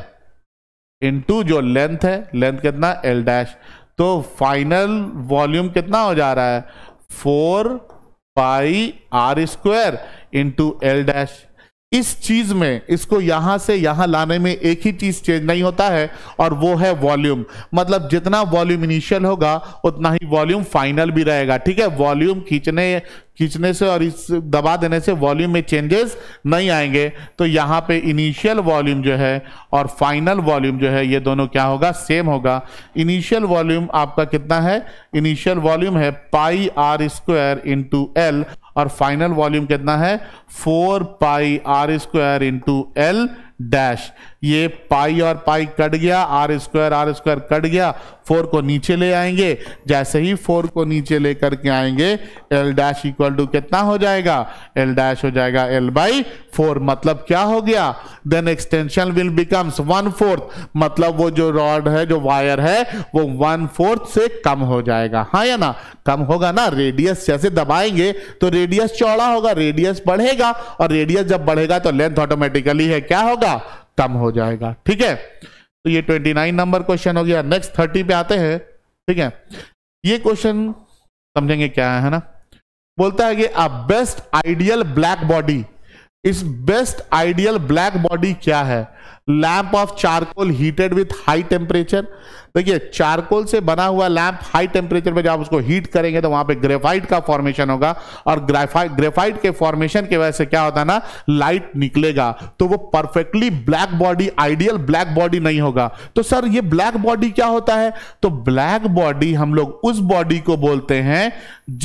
into जो लेंथ है लेंथ कितना एल डैश तो फाइनल वॉल्यूम कितना हो जा रहा है four pi R square into L dash इस चीज में इसको यहां से यहां लाने में एक ही चीज चेंज नहीं होता है और वो है वॉल्यूम मतलब जितना वॉल्यूम इनिशियल होगा उतना ही वॉल्यूम फाइनल भी रहेगा ठीक है वॉल्यूम खींचने खींचने से और इस दबा देने से वॉल्यूम में चेंजेस नहीं आएंगे तो यहाँ पे इनिशियल वॉल्यूम जो है और फाइनल वॉल्यूम जो है ये दोनों क्या होगा सेम होगा इनिशियल वॉल्यूम आपका कितना है इनिशियल वॉल्यूम है pi R square into L और फाइनल वॉल्यूम कितना है four pi R square into L dash ये पाई और पाई कट गया R square R square cut गया फोर को नीचे ले आएंगे जैसे ही फोर को नीचे ले करके आएंगे एल डैश इक्वल टू कितना हो जाएगा एल डैश हो जाएगा एल बाई फोर मतलब क्या हो गया then extension will becomes one fourth मतलब वो जो रॉड है जो वायर है वो वन फोर्थ से कम हो जाएगा हाँ या ना कम होगा ना रेडियस जैसे दबाएंगे तो रेडियस चौड़ा होगा रेडियस बढ़ेगा और रेडियस जब बढ़ेगा तो लेंथ ऑटोमेटिकली है क्या होगा होगा कम हो जाएगा ठीक है तो ये 29 नंबर क्वेश्चन हो गया नेक्स्ट 30 पे आते हैं ठीक है ये क्वेश्चन समझेंगे क्या है ना बोलता है कि a best ideal black body इस बेस्ट आइडियल ब्लैक बॉडी क्या है lamp of charcoal heated with high temperature देखिए चारकोल से बना हुआ लैंप हाई टेम्परेचर पे जब उसको हीट करेंगे तो वहां पे ग्रेफाइट का फॉर्मेशन होगा और ग्रेफाइट ग्रेफाइट के फॉर्मेशन की वजह से क्या होता है ना लाइट निकलेगा तो वो perfectly black body ideal black body नहीं होगा तो सर ये ब्लैक बॉडी क्या होता है तो ब्लैक बॉडी हम लोग उस बॉडी को बोलते हैं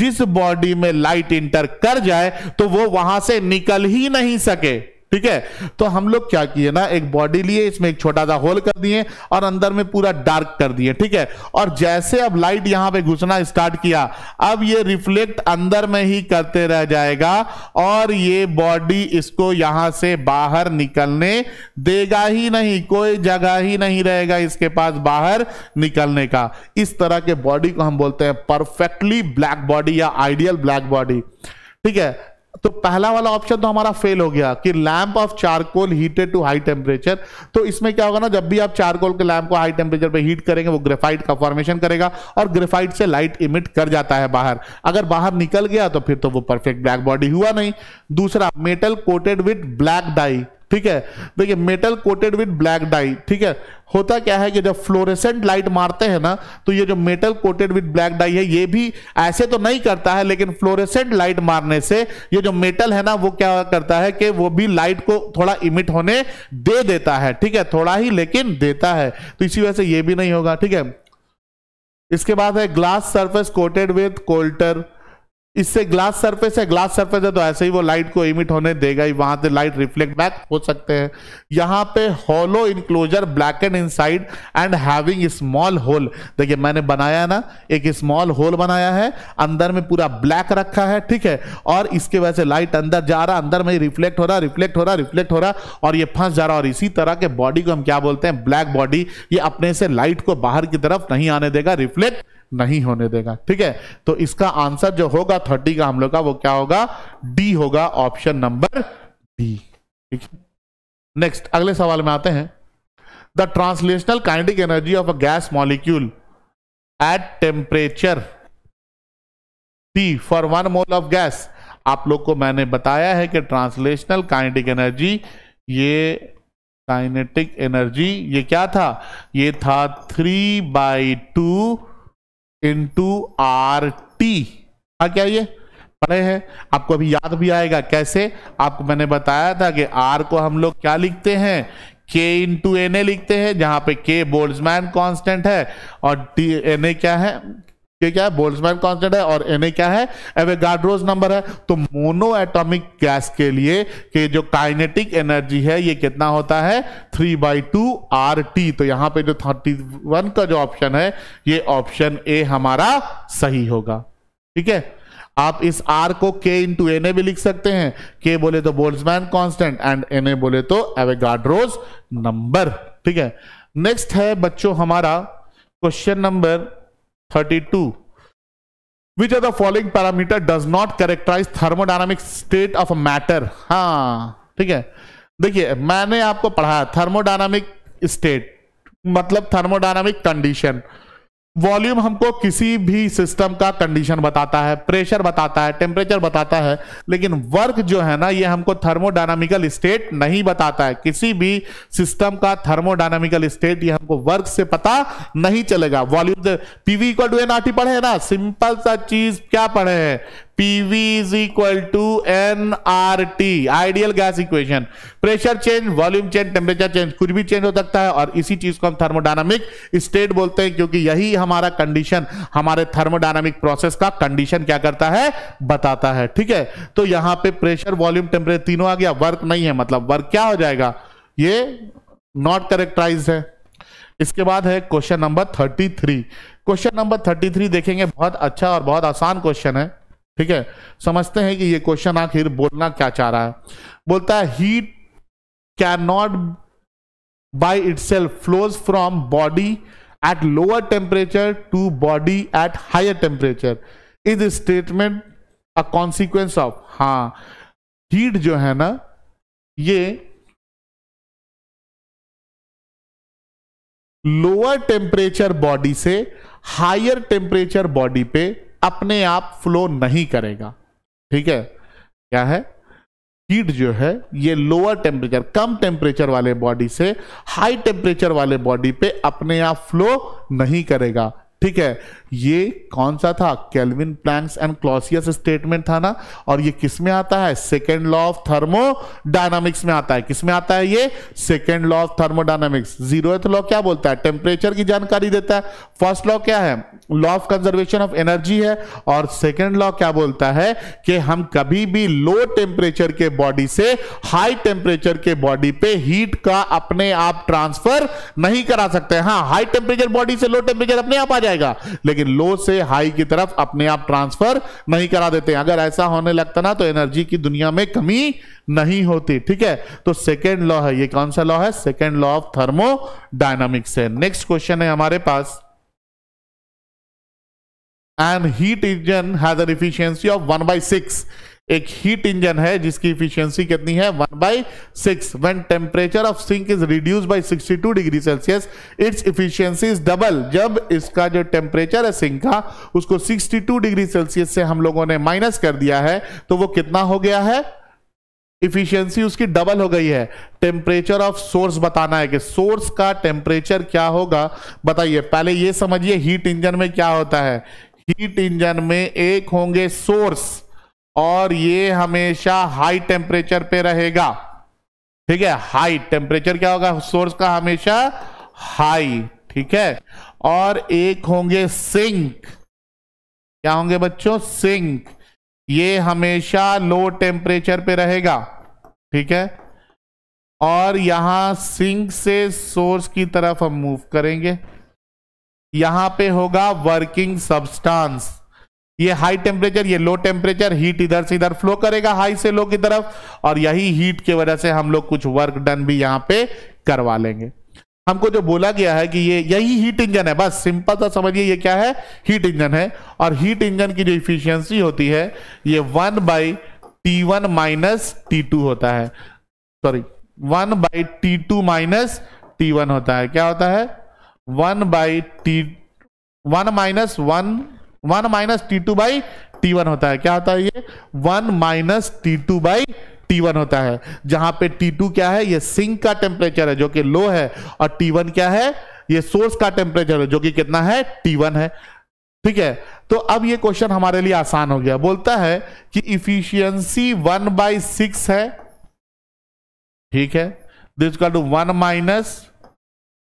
जिस बॉडी में लाइट इंटर कर जाए तो वो वहां से निकल ही नहीं सके ठीक है तो हम लोग क्या किए ना एक बॉडी लिए इसमें एक छोटा सा होल कर दिए और अंदर में पूरा डार्क कर दिए ठीक है और जैसे अब लाइट यहां पे घुसना स्टार्ट किया अब ये रिफ्लेक्ट अंदर में ही करते रह जाएगा और ये बॉडी इसको यहां से बाहर निकलने देगा ही नहीं कोई जगह ही नहीं रहेगा इसके पास बाहर निकलने का इस तरह के बॉडी को हम बोलते हैं परफेक्टली ब्लैक बॉडी या आइडियल ब्लैक बॉडी ठीक है तो पहला वाला ऑप्शन तो हमारा फेल हो गया कि lamp of charcoal heated to high temperature तो इसमें क्या होगा ना जब भी आप चारकोल के लैंप को हाई टेम्परेचर पे हीट करेंगे वो ग्रेफाइट का फॉर्मेशन करेगा और ग्रेफाइट से लाइट इमिट कर जाता है बाहर अगर बाहर निकल गया तो फिर तो वो परफेक्ट ब्लैक बॉडी हुआ नहीं दूसरा metal coated with black dye ठीक है देखिए metal coated with black dye ठीक है होता क्या है कि जब फ्लोरेसेंट लाइट मारते हैं ना तो ये जो metal coated with black dye है ये भी ऐसे तो नहीं करता है लेकिन फ्लोरेसेंट लाइट मारने से ये जो मेटल है ना वो क्या करता है कि वो भी लाइट को थोड़ा इमिट होने दे देता है ठीक है थोड़ा ही लेकिन देता है तो इसी वजह से ये भी नहीं होगा ठीक है इसके बाद है glass surface coated with coal tar इससे ग्लास सरफेस है ग्लास सरफेस है तो ऐसे ही वो लाइट को इमिट होने देगा ही वहां से लाइट रिफ्लेक्ट बैक हो सकते हैं यहाँ पे hollow enclosure black and inside and having small hole देखिए मैंने बनाया ना एक स्मॉल होल बनाया है अंदर में पूरा ब्लैक रखा है ठीक है और इसके वजह से लाइट अंदर जा रहा अंदर में रिफ्लेक्ट हो रहा रिफ्लेक्ट हो रहा रिफ्लेक्ट हो रहा और ये फंस जा रहा और इसी तरह के बॉडी को हम क्या बोलते हैं ब्लैक बॉडी ये अपने से लाइट को बाहर की तरफ नहीं आने देगा रिफ्लेक्ट नहीं होने देगा ठीक है तो इसका आंसर जो होगा थर्टी का हम लोग का वो क्या होगा डी होगा ऑप्शन नंबर डी ठीक है नेक्स्ट अगले सवाल में आते हैं the translational kinetic energy of a gas molecule at temperature T for one mole of gas आप लोग को मैंने बताया है कि ट्रांसलेशनल काइनेटिक एनर्जी ये काइनेटिक एनर्जी ये क्या था ये था three by two into R T हाँ क्या ये पढ़े हैं आपको अभी याद भी आएगा कैसे आपको मैंने बताया था कि आर को हम लोग क्या लिखते हैं के इंटू एन ए लिखते हैं जहां पे के बोल्समैन कांस्टेंट है और टी एन ए क्या है ये क्या है बोल्समैन कॉन्स्टेंट है और एन क्या है एवेगाड्रोज नंबर है तो मोनो एटॉमिक गैस के लिए के जो काइनेटिक एनर्जी है ये कितना होता है three by two R T तो यहां पे जो थर्टी वन का जो ऑप्शन है ये ऑप्शन ए हमारा सही होगा ठीक है आप इस आर को के इंटू एन ए भी लिख सकते हैं के बोले तो Boltzmann constant and N A बोले तो एवेगाड्रोज नंबर ठीक है नेक्स्ट है बच्चों हमारा question number 32 which of the following parameter does not characterize thermodynamic state of a matter ha theek hai dekhiye maine aapko padhaya thermodynamic state मतलब thermodynamic condition volume हमको किसी भी सिस्टम का कंडीशन बताता है प्रेशर बताता है टेम्परेचर बताता है लेकिन वर्क जो है ना ये हमको थर्मोडायनामिकल स्टेट नहीं बताता है किसी भी सिस्टम का थर्मोडायनामिकल स्टेट ये हमको वर्क से पता नहीं चलेगा volume PV equal to T पढ़े ना सिंपल सा चीज क्या पढ़े हैं is equal to N R T ideal gas equation pressure change volume change temperature change कुछ भी चेंज हो सकता है और इसी चीज को हम थर्मोडायनामिक स्टेट बोलते हैं क्योंकि यही हमारा कंडीशन हमारे थर्मोडायनामिक प्रोसेस का कंडीशन क्या करता है बताता है ठीक है तो यहां पे प्रेशर वॉल्यूम टेम्परेचर तीनों आ गया वर्क नहीं है मतलब वर्क क्या हो जाएगा ये नॉट करेक्टराइज है इसके बाद है question number thirty three question number thirty three देखेंगे बहुत अच्छा और बहुत आसान क्वेश्चन है ठीक है समझते हैं कि ये क्वेश्चन आखिर बोलना क्या चाह रहा है बोलता है heat can not by self flows from body at lower temperature to body at higher temperature is statement a consequence of हा हीट जो है ना ये लोअर टेम्परेचर बॉडी से हायर टेम्परेचर बॉडी पे अपने आप फ्लो नहीं करेगा ठीक है क्या है हीट जो है ये लोअर टेम्परेचर कम टेम्परेचर वाले बॉडी से हाई टेम्परेचर वाले बॉडी पे अपने आप फ्लो नहीं करेगा ठीक है ये कौन सा था Kelvin Planck's and Clausius statement था ना और ये किस में आता है सेकेंड लॉ ऑफ डायनामिक्स में आता है किस में आता है ये second law of thermodynamics zero law क्या बोलता है टेम्परेचर की जानकारी देता है फर्स्ट लॉ क्या है law of conservation of energy है और सेकेंड लॉ क्या बोलता है कि हम कभी भी लो टेम्परेचर के बॉडी से हाई टेम्परेचर के बॉडी पे हीट का अपने आप ट्रांसफर नहीं करा सकते हाँ हाई टेम्परेचर बॉडी से लो टेम्परेचर अपने आप आ जाएगा लेकिन लेकिन लो से हाई की तरफ अपने आप ट्रांसफर नहीं करा देते अगर ऐसा होने लगता ना तो एनर्जी की दुनिया में कमी नहीं होती ठीक है तो सेकेंड लॉ है ये कौन सा लॉ है सेकेंड लॉ ऑफ डायनामिक्स है नेक्स्ट क्वेश्चन है हमारे पास and heat engine has an efficiency of one by six एक हीट इंजन है जिसकी इफिशियंसी कितनी है one by six when temperature of sink is reduce by sixty two degree Celsius its efficiency is double जब इसका जो temperature है sink का उसको सिक्सटी टू डिग्री सेल्सियस से हम लोगों ने माइनस कर दिया है तो वो कितना हो गया है इफिशियंसी उसकी डबल हो गई है टेम्परेचर ऑफ सोर्स बताना है कि सोर्स का टेम्परेचर क्या होगा बताइए पहले ये समझिए हीट इंजन में क्या होता है हीट इंजन में एक होंगे सोर्स और ये हमेशा हाई टेम्परेचर पे रहेगा ठीक है हाई टेम्परेचर क्या होगा सोर्स का हमेशा हाई ठीक है और एक होंगे सिंक क्या होंगे बच्चों सिंक ये हमेशा लो टेम्परेचर पे रहेगा ठीक है और यहां सिंक से सोर्स की तरफ हम मूव करेंगे यहां पे होगा वर्किंग सब्सटेंस ये हाई टेम्परेचर ये लो टेम्परेचर हीट इधर से इधर फ्लो करेगा हाई से लो की तरफ और यही हीट की वजह से हम लोग कुछ वर्क डन भी यहाँ पे करवा लेंगे हमको जो बोला गया है कि ये यही हीट इंजन है बस सिंपल सा समझिए ये क्या है हीट इंजन है और हीट इंजन की जो इफिशियंसी होती है ये one by T one minus T two होता है sorry one by T two minus T one होता है क्या होता है one by T one minus one one minus T two by T one होता है क्या होता है ये one minus T two by T one होता है जहां पे टी टू क्या है ये सिंक का टेम्परेचर है जो कि लो है और टी वन क्या है ये सोर्स का टेम्परेचर है जो कि कितना है टी वन है ठीक है तो अब ये क्वेश्चन हमारे लिए आसान हो गया बोलता है कि इफिशियंसी वन बाई सिक्स है ठीक है दिस का to one minus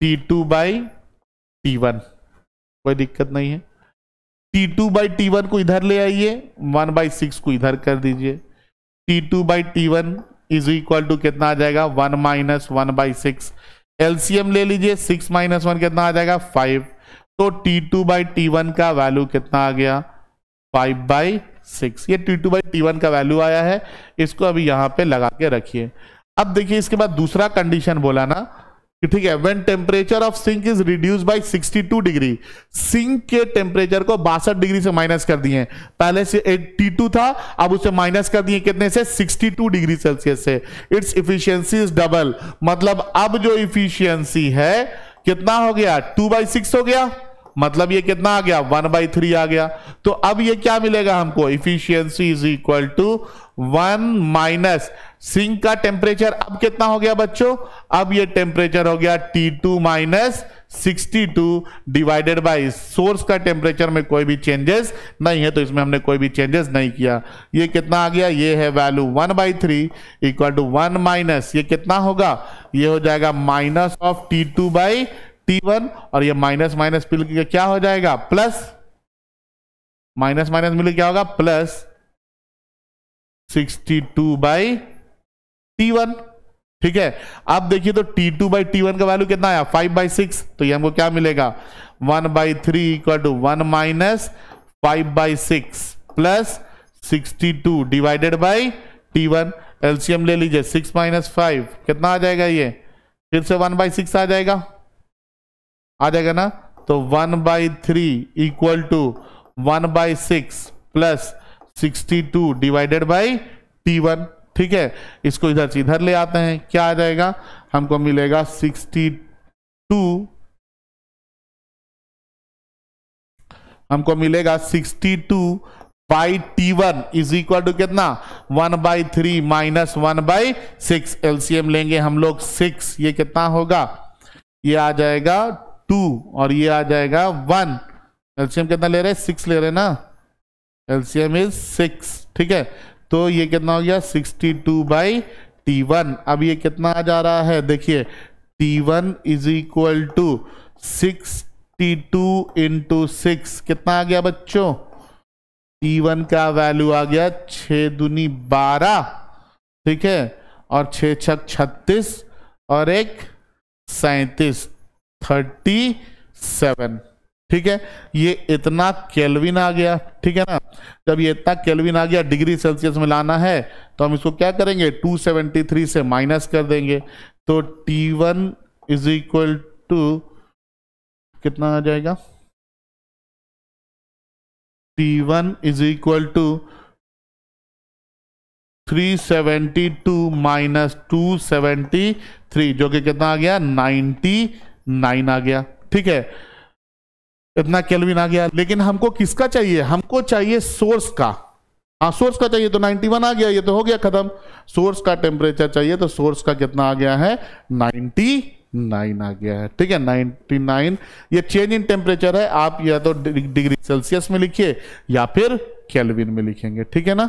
T two by T one कोई दिक्कत नहीं है T two by T one को इधर ले आइए वन बाई सिक्स को इधर कर दीजिए T two by T one is equal to कितना आ जाएगा one minus one by six LCM ले लीजिए सिक्स माइनस वन कितना आ जाएगा फाइव तो T two by T one का वैल्यू कितना आ गया फाइव बाई सिक्स ये T two by T one का वैल्यू आया है इसको अभी यहाँ पे लगा के रखिए अब देखिए इसके बाद दूसरा कंडीशन बोला ना ठीक है when temperature of sink is reduce by 62 degree sink के टेम्परेचर को बासठ डिग्री से माइनस कर दिए पहले से 82 था अब उसे माइनस कर दिए कितने से 62 डिग्री सेल्सियस से इट्स इफिशियंसी इज डबल मतलब अब जो इफिशियंसी है कितना हो गया टू बाई सिक्स हो गया मतलब ये कितना आ गया वन बाई थ्री आ गया तो अब ये क्या मिलेगा हमको efficiency is equal to one minus sink का टेम्परेचर अब कितना हो गया बच्चों अब ये टेम्परेचर हो गया T two minus sixty two divided by source का टेम्परेचर में कोई भी चेंजेस नहीं है तो इसमें हमने कोई भी चेंजेस नहीं किया ये कितना आ गया ये है value one by three equal to one minus ये कितना होगा ये हो जाएगा minus of T two by T one और ये माइनस माइनस क्या हो जाएगा प्लस माइनस माइनस मिले क्या होगा plus sixty two by T one ठीक है अब देखिए तो T two by T one का वैल्यू कितना आया फाइव बाई सिक्स तो ये हमको क्या मिलेगा one by three equal to one minus five by six plus sixty two divided by T one LCM ले लीजिए सिक्स माइनस फाइव कितना आ जाएगा ये फिर से वन बाई सिक्स आ जाएगा आ जाएगा ना तो one by three equal to one by six plus 62 divided by T1 ठीक है इसको इधर से इधर ले आते हैं क्या आ जाएगा हमको मिलेगा 62 हमको मिलेगा 62 two by T one is equal to कितना one by three minus one by six LCM लेंगे हम लोग सिक्स ये कितना होगा ये आ जाएगा टू और ये आ जाएगा वन एलसीएम कितना ले रहे हैं सिक्स ले रहे हैं ना एलसीएम इज सिक्स ठीक है तो ये कितना हो गया sixty two by T one अब ये कितना आ जा रहा है देखिए T one is equal to T two into six कितना आ गया बच्चों टी वन का वैल्यू आ गया छ दूनी बारह ठीक है और छ छक छत्तीस और एक सैतीस थर्टी सेवन ठीक है ये इतना केल्विन आ गया ठीक है ना जब ये इतना केल्विन आ गया डिग्री सेल्सियस में लाना है तो हम इसको क्या करेंगे 273 से माइनस कर देंगे तो T1 one is equal to कितना आ जाएगा T1 one is equal to 372 minus three जो कि कितना आ गया 99 आ गया ठीक है इतना केल्विन आ गया लेकिन हमको किसका चाहिए हमको चाहिए सोर्स का हाँ सोर्स का चाहिए तो 91 आ गया ये तो हो गया खत्म सोर्स का टेम्परेचर चाहिए तो सोर्स का कितना आ गया है 99 आ गया है ठीक है 99 ये चेंज इन टेम्परेचर है आप या तो डिग्री सेल्सियस में लिखिए या फिर केल्विन में लिखेंगे ठीक है ना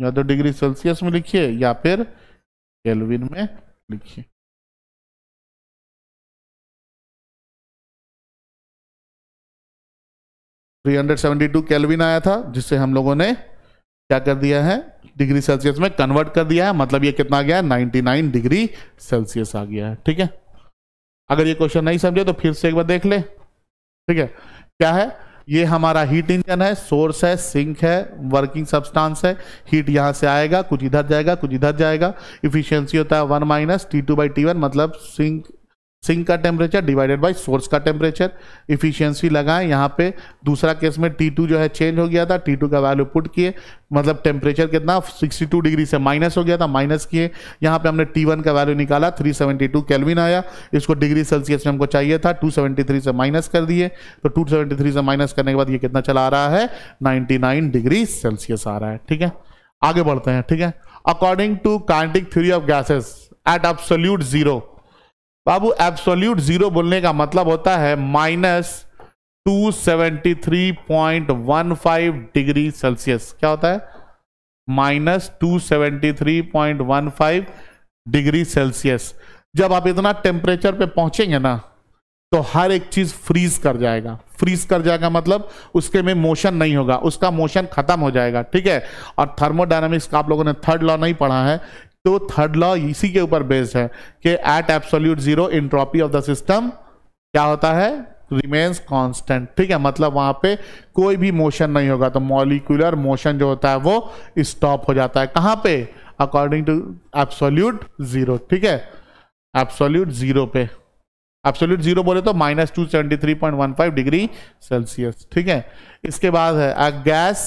या तो डिग्री सेल्सियस में लिखिए या फिर कैलविन में लिखिए 372 केल्विन आया था जिससे हम लोगों ने क्या कर दिया है डिग्री सेल्सियस में कन्वर्ट कर दिया है मतलब ये कितना आ गया 99 डिग्री सेल्सियस आ गया है ठीक है अगर ये क्वेश्चन नहीं समझे तो फिर से एक बार देख ले ठीक है क्या है ये हमारा हीट इंजन है सोर्स है सिंक है वर्किंग सब्सटेंस है हीट यहाँ से आएगा कुछ इधर जाएगा कुछ इधर जाएगा इफिशियंसी होता है one minus T two by T one मतलब सिंक सिंक का टेम्परेचर डिवाइडेड बाय सोर्स का टेम्परेचर इफिशियंसी लगाएं यहाँ पे दूसरा केस में T2 जो है चेंज हो गया था T2 का वैल्यू पुट किए मतलब टेम्परेचर कितना 62 डिग्री से माइनस हो गया था माइनस किए यहाँ पे हमने T1 का वैल्यू निकाला 372 केल्विन आया इसको डिग्री सेल्सियस में हमको चाहिए था 273 से माइनस कर दिए तो 273 से माइनस करने के बाद ये कितना चला आ रहा है नाइन डिग्री सेल्सियस आ रहा है ठीक है आगे बढ़ते हैं ठीक है according to kinetic theory of gases at absolute zero बाबू एब्सोल्यूट जीरो बोलने का मतलब होता है माइनस 273.15 डिग्री सेल्सियस क्या होता है माइनस फाइव डिग्री सेल्सियस जब आप इतना टेम्परेचर पे पहुंचेंगे ना तो हर एक चीज फ्रीज कर जाएगा फ्रीज कर जाएगा मतलब उसके में मोशन नहीं होगा उसका मोशन खत्म हो जाएगा ठीक है और थर्मोडाइनमिक्स का आप लोगों ने थर्ड लॉ नहीं पढ़ा है तो थर्ड लॉ इसी के ऊपर बेस्ड है कि at absolute zero entropy of the system क्या होता है रिमेन्स कांस्टेंट ठीक है मतलब वहां पे कोई भी मोशन नहीं होगा तो मॉलिकुलर मोशन जो होता है वो स्टॉप हो जाता है कहां पे अकॉर्डिंग टू एब्सोल्यूट जीरो ठीक है एब्सोल्यूट जीरो पे एब्सोल्यूट जीरो बोले तो minus two seventy three point one five degree Celsius ठीक है इसके बाद है a gas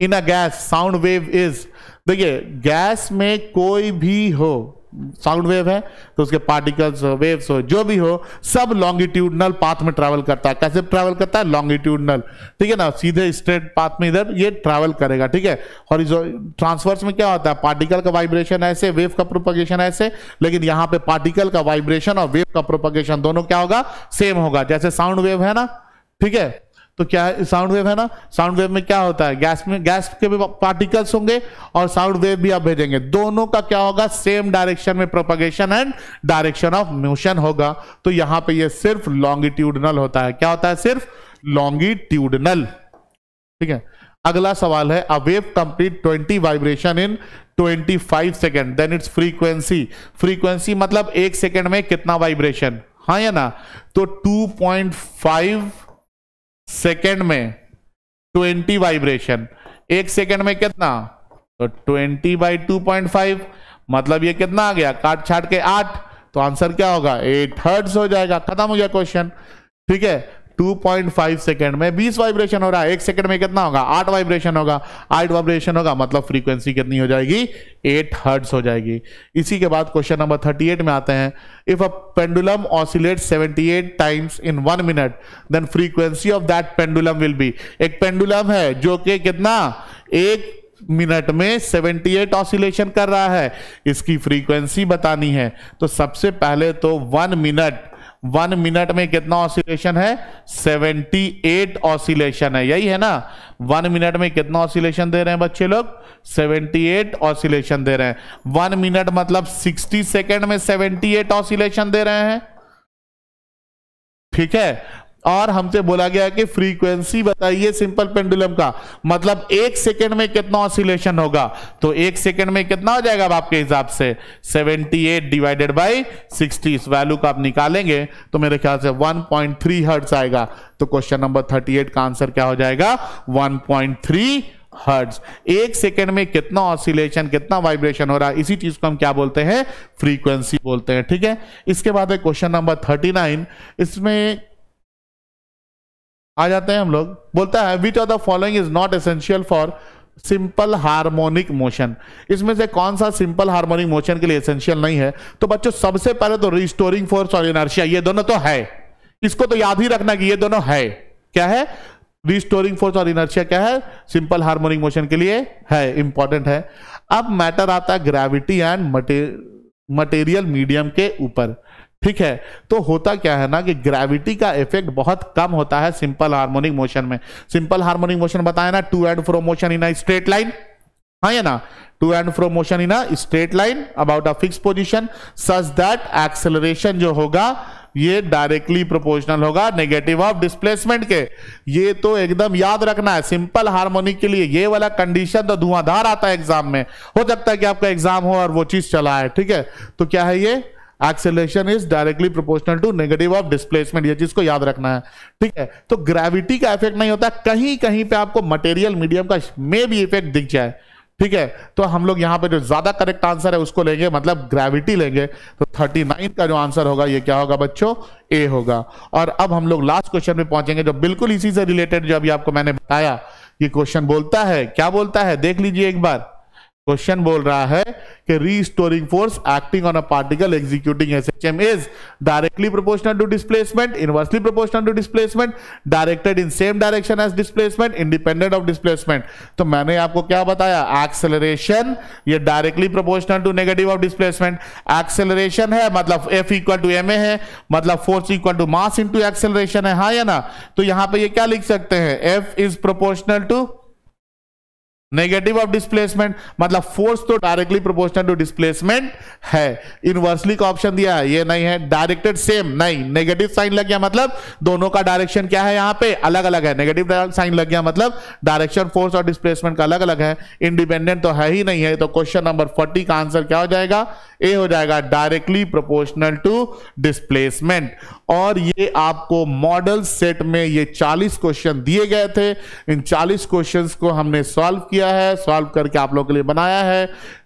in a gas sound wave is देखिए गैस में कोई भी हो साउंड वेव है तो उसके पार्टिकल्स हो वेव्स हो जो भी हो सब लॉन्गिट्यूडनल पाथ में ट्रैवल करता है कैसे ट्रैवल करता है लॉन्गिट्यूडनल ठीक है ना सीधे स्ट्रेट पाथ में इधर ये ट्रैवल करेगा ठीक है और ट्रांसवर्स में क्या होता है पार्टिकल का वाइब्रेशन ऐसे वेव का प्रोपगेशन ऐसे लेकिन यहाँ पे पार्टिकल का वाइब्रेशन और वेव का प्रोपोगेशन दोनों क्या होगा सेम होगा जैसे साउंड वेव है ना ठीक है तो क्या साउंड वेव है ना साउंड वेव में क्या होता है गैस में गैस के भी पार्टिकल्स होंगे और साउंड वेव भी आप भेजेंगे दोनों का क्या होगा सेम डायरेक्शन में propagation and direction of motion होगा तो यहां पे ये सिर्फ लॉन्गिट्यूडनल होता है क्या होता है सिर्फ लॉन्गिट्यूडनल ठीक है अगला सवाल है a wave complete twenty vibration in 25 second then its frequency frequency मतलब एक सेकेंड में कितना वाइब्रेशन हाँ या ना तो 2.5 सेकेंड में ट्वेंटी वाइब्रेशन एक सेकेंड में कितना तो twenty by two point five मतलब ये कितना आ गया काट छाट के आठ तो आंसर क्या होगा एट हर्ट्स हो जाएगा खत्म हो गया क्वेश्चन ठीक है 2.5 सेकंड में 20 वाइब्रेशन हो रहा है एक सेकंड में कितना होगा आठ वाइब्रेशन होगा आठ वाइब्रेशन होगा मतलब फ्रीक्वेंसी कितनी हो जाएगी 8 हर्ट्स हो जाएगी इसी के बाद क्वेश्चन नंबर 38 में आते हैं if a pendulum oscillate 78 times in one minute then frequency of that pendulum will be एक पेंडुलम है जो कि कितना एक मिनट में 78 ऑसिलेशन कर रहा है इसकी फ्रीक्वेंसी बतानी है तो सबसे पहले तो वन मिनट वन मिनट में कितना ऑसिलेशन है 78 ऑसिलेशन है यही है ना वन मिनट में कितना ऑसिलेशन दे रहे हैं बच्चे लोग 78 ऑसिलेशन दे रहे हैं वन मिनट मतलब 60 सेकेंड में 78 ऑसिलेशन दे रहे हैं ठीक है और हमसे बोला गया कि फ्रीक्वेंसी बताइए सिंपल पेंडुलम का मतलब एक सेकंड में कितना ऑसिलेशन होगा तो एक सेकंड में कितना हो जाएगा आपके हिसाब से 78 डिवाइडेड बाय 60 इस वैल्यू का आप निकालेंगे तो मेरे ख्याल से 1.3 पॉइंट हर्ट्स आएगा तो क्वेश्चन नंबर 38 का आंसर क्या हो जाएगा 1.3 पॉइंट हर्ट्स एक सेकेंड में कितना ऑसिलेशन कितना वाइब्रेशन हो रहा है इसी चीज को हम क्या बोलते हैं फ्रीक्वेंसी बोलते हैं ठीक है इसके बाद है क्वेश्चन नंबर 39 इसमें आ जाते हैं हम लोग बोलता है which of the following is not essential for simple harmonic motion इसमें से कौन सा सिंपल हार्मोनिक मोशन के लिए एसेंशियल नहीं है तो बच्चों सबसे पहले तो रिस्टोरिंग फोर्स और इनर्शिया ये दोनों तो है इसको तो याद ही रखना कि ये दोनों है क्या है रिस्टोरिंग फोर्स और इनर्शिया क्या है सिंपल हार्मोनिक मोशन के लिए है इंपॉर्टेंट है अब मैटर आता है ग्रेविटी एंड मटेरियल मीडियम के ऊपर ठीक है तो होता क्या है ना कि ग्रेविटी का इफेक्ट बहुत कम होता है सिंपल हार्मोनिक मोशन में सिंपल हार्मोनिक मोशन बताया ना to and fro motion in straight line हाँ या ना to and fro motion in straight line about a fix position such that acceleration जो होगा ये डायरेक्टली प्रोपोर्शनल होगा नेगेटिव ऑफ डिस्प्लेसमेंट के ये तो एकदम याद रखना है सिंपल हार्मोनिक के लिए ये वाला कंडीशन तो धुआंधार आता है एग्जाम में हो सकता है कि आपका एग्जाम हो और वो चीज चला है ठीक है तो क्या है ये acceleration is directly proportional to negative of displacement ये चीज को याद रखना है ठीक है तो ग्रेविटी का इफेक्ट नहीं होता कहीं कहीं पे आपको मटेरियल मीडियम का मे भी इफेक्ट दिख जाए ठीक है तो हम लोग यहाँ पे जो ज्यादा करेक्ट आंसर है उसको लेंगे मतलब ग्रेविटी लेंगे तो 39 का जो आंसर होगा ये क्या होगा बच्चों ए होगा और अब हम लोग लास्ट क्वेश्चन में पहुंचेंगे जो बिल्कुल इसी से रिलेटेड जो अभी आपको मैंने बताया ये क्वेश्चन बोलता है क्या बोलता है देख लीजिए एक बार क्वेश्चन बोल रहा है कि restoring force acting on a particle executing SHM is directly proportional to displacement inversely proportional to displacement directed in same direction as displacement independent of displacement तो मैंने आपको क्या बताया एक्सेलरेशन ये directly proportional to negative of displacement acceleration है मतलब F equal to M A है मतलब force equal to mass into acceleration है हाँ या ना तो यहां पे ये क्या लिख सकते हैं F is proportional to negative of displacement मतलब फोर्स तो डायरेक्टली प्रोपोर्शनल टू डिस्प्लेसमेंट है इनवर्सली का ऑप्शन दिया है ये नहीं है डायरेक्टेड सेम नहीं नेगेटिव साइन लग गया मतलब दोनों का डायरेक्शन क्या है यहां पे अलग अलग है नेगेटिव साइन लग गया मतलब डायरेक्शन फोर्स और डिस्प्लेसमेंट का अलग अलग है इंडिपेंडेंट तो है ही नहीं है तो क्वेश्चन नंबर फोर्टी का आंसर क्या हो जाएगा ए हो जाएगा डायरेक्टली प्रोपोर्शनल टू डिस्प्लेसमेंट और ये आपको मॉडल सेट में ये चालीस क्वेश्चन दिए गए थे इन चालीस क्वेश्चन को हमने सॉल्व किया किया है सॉल्व करके आप लोगों के लिए बनाया है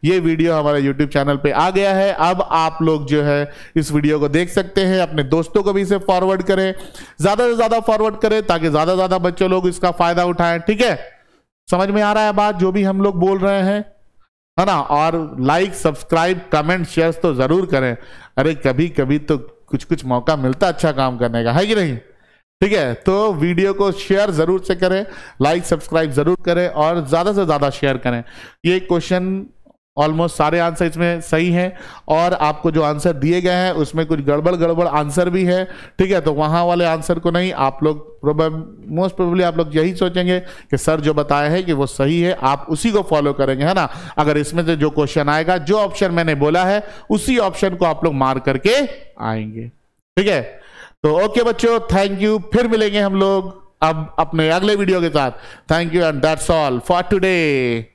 ये वीडियो हमारे यूट्यूब चैनल पे आ गया है अब आप लोग जो है इस वीडियो को देख सकते हैं अपने दोस्तों को भी इसे फॉरवर्ड करें ज़्यादा से ज़्यादा फॉरवर्ड करें ताकि ज़्यादा से ज़्यादा बच्चों लोग इसका फ़ायदा उठाएं ठीक है समझ में आ रहा है बात जो भी हम लोग बोल रहे हैं है ना और लाइक सब्सक्राइब कमेंट शेयर तो ज़रूर करें अरे कभी कभी तो कुछ कुछ मौका मिलता अच्छा काम करने का है कि नहीं ठीक है तो वीडियो को शेयर जरूर से करें लाइक सब्सक्राइब जरूर करें और ज़्यादा से ज़्यादा शेयर करें ये क्वेश्चन ऑलमोस्ट सारे आंसर इसमें सही हैं और आपको जो आंसर दिए गए हैं उसमें कुछ गड़बड़ गड़बड़ आंसर भी है ठीक है तो वहां वाले आंसर को नहीं आप लोग मोस्ट प्रोबेबली आप लोग यही सोचेंगे कि सर जो बताया है कि वो सही है आप उसी को फॉलो करेंगे है ना अगर इसमें से जो क्वेश्चन आएगा जो ऑप्शन मैंने बोला है उसी ऑप्शन को आप लोग मार करके आएंगे ठीक है तो ओके बच्चों थैंक यू फिर मिलेंगे हम लोग अब अपने अगले वीडियो के साथ thank you and that's all for today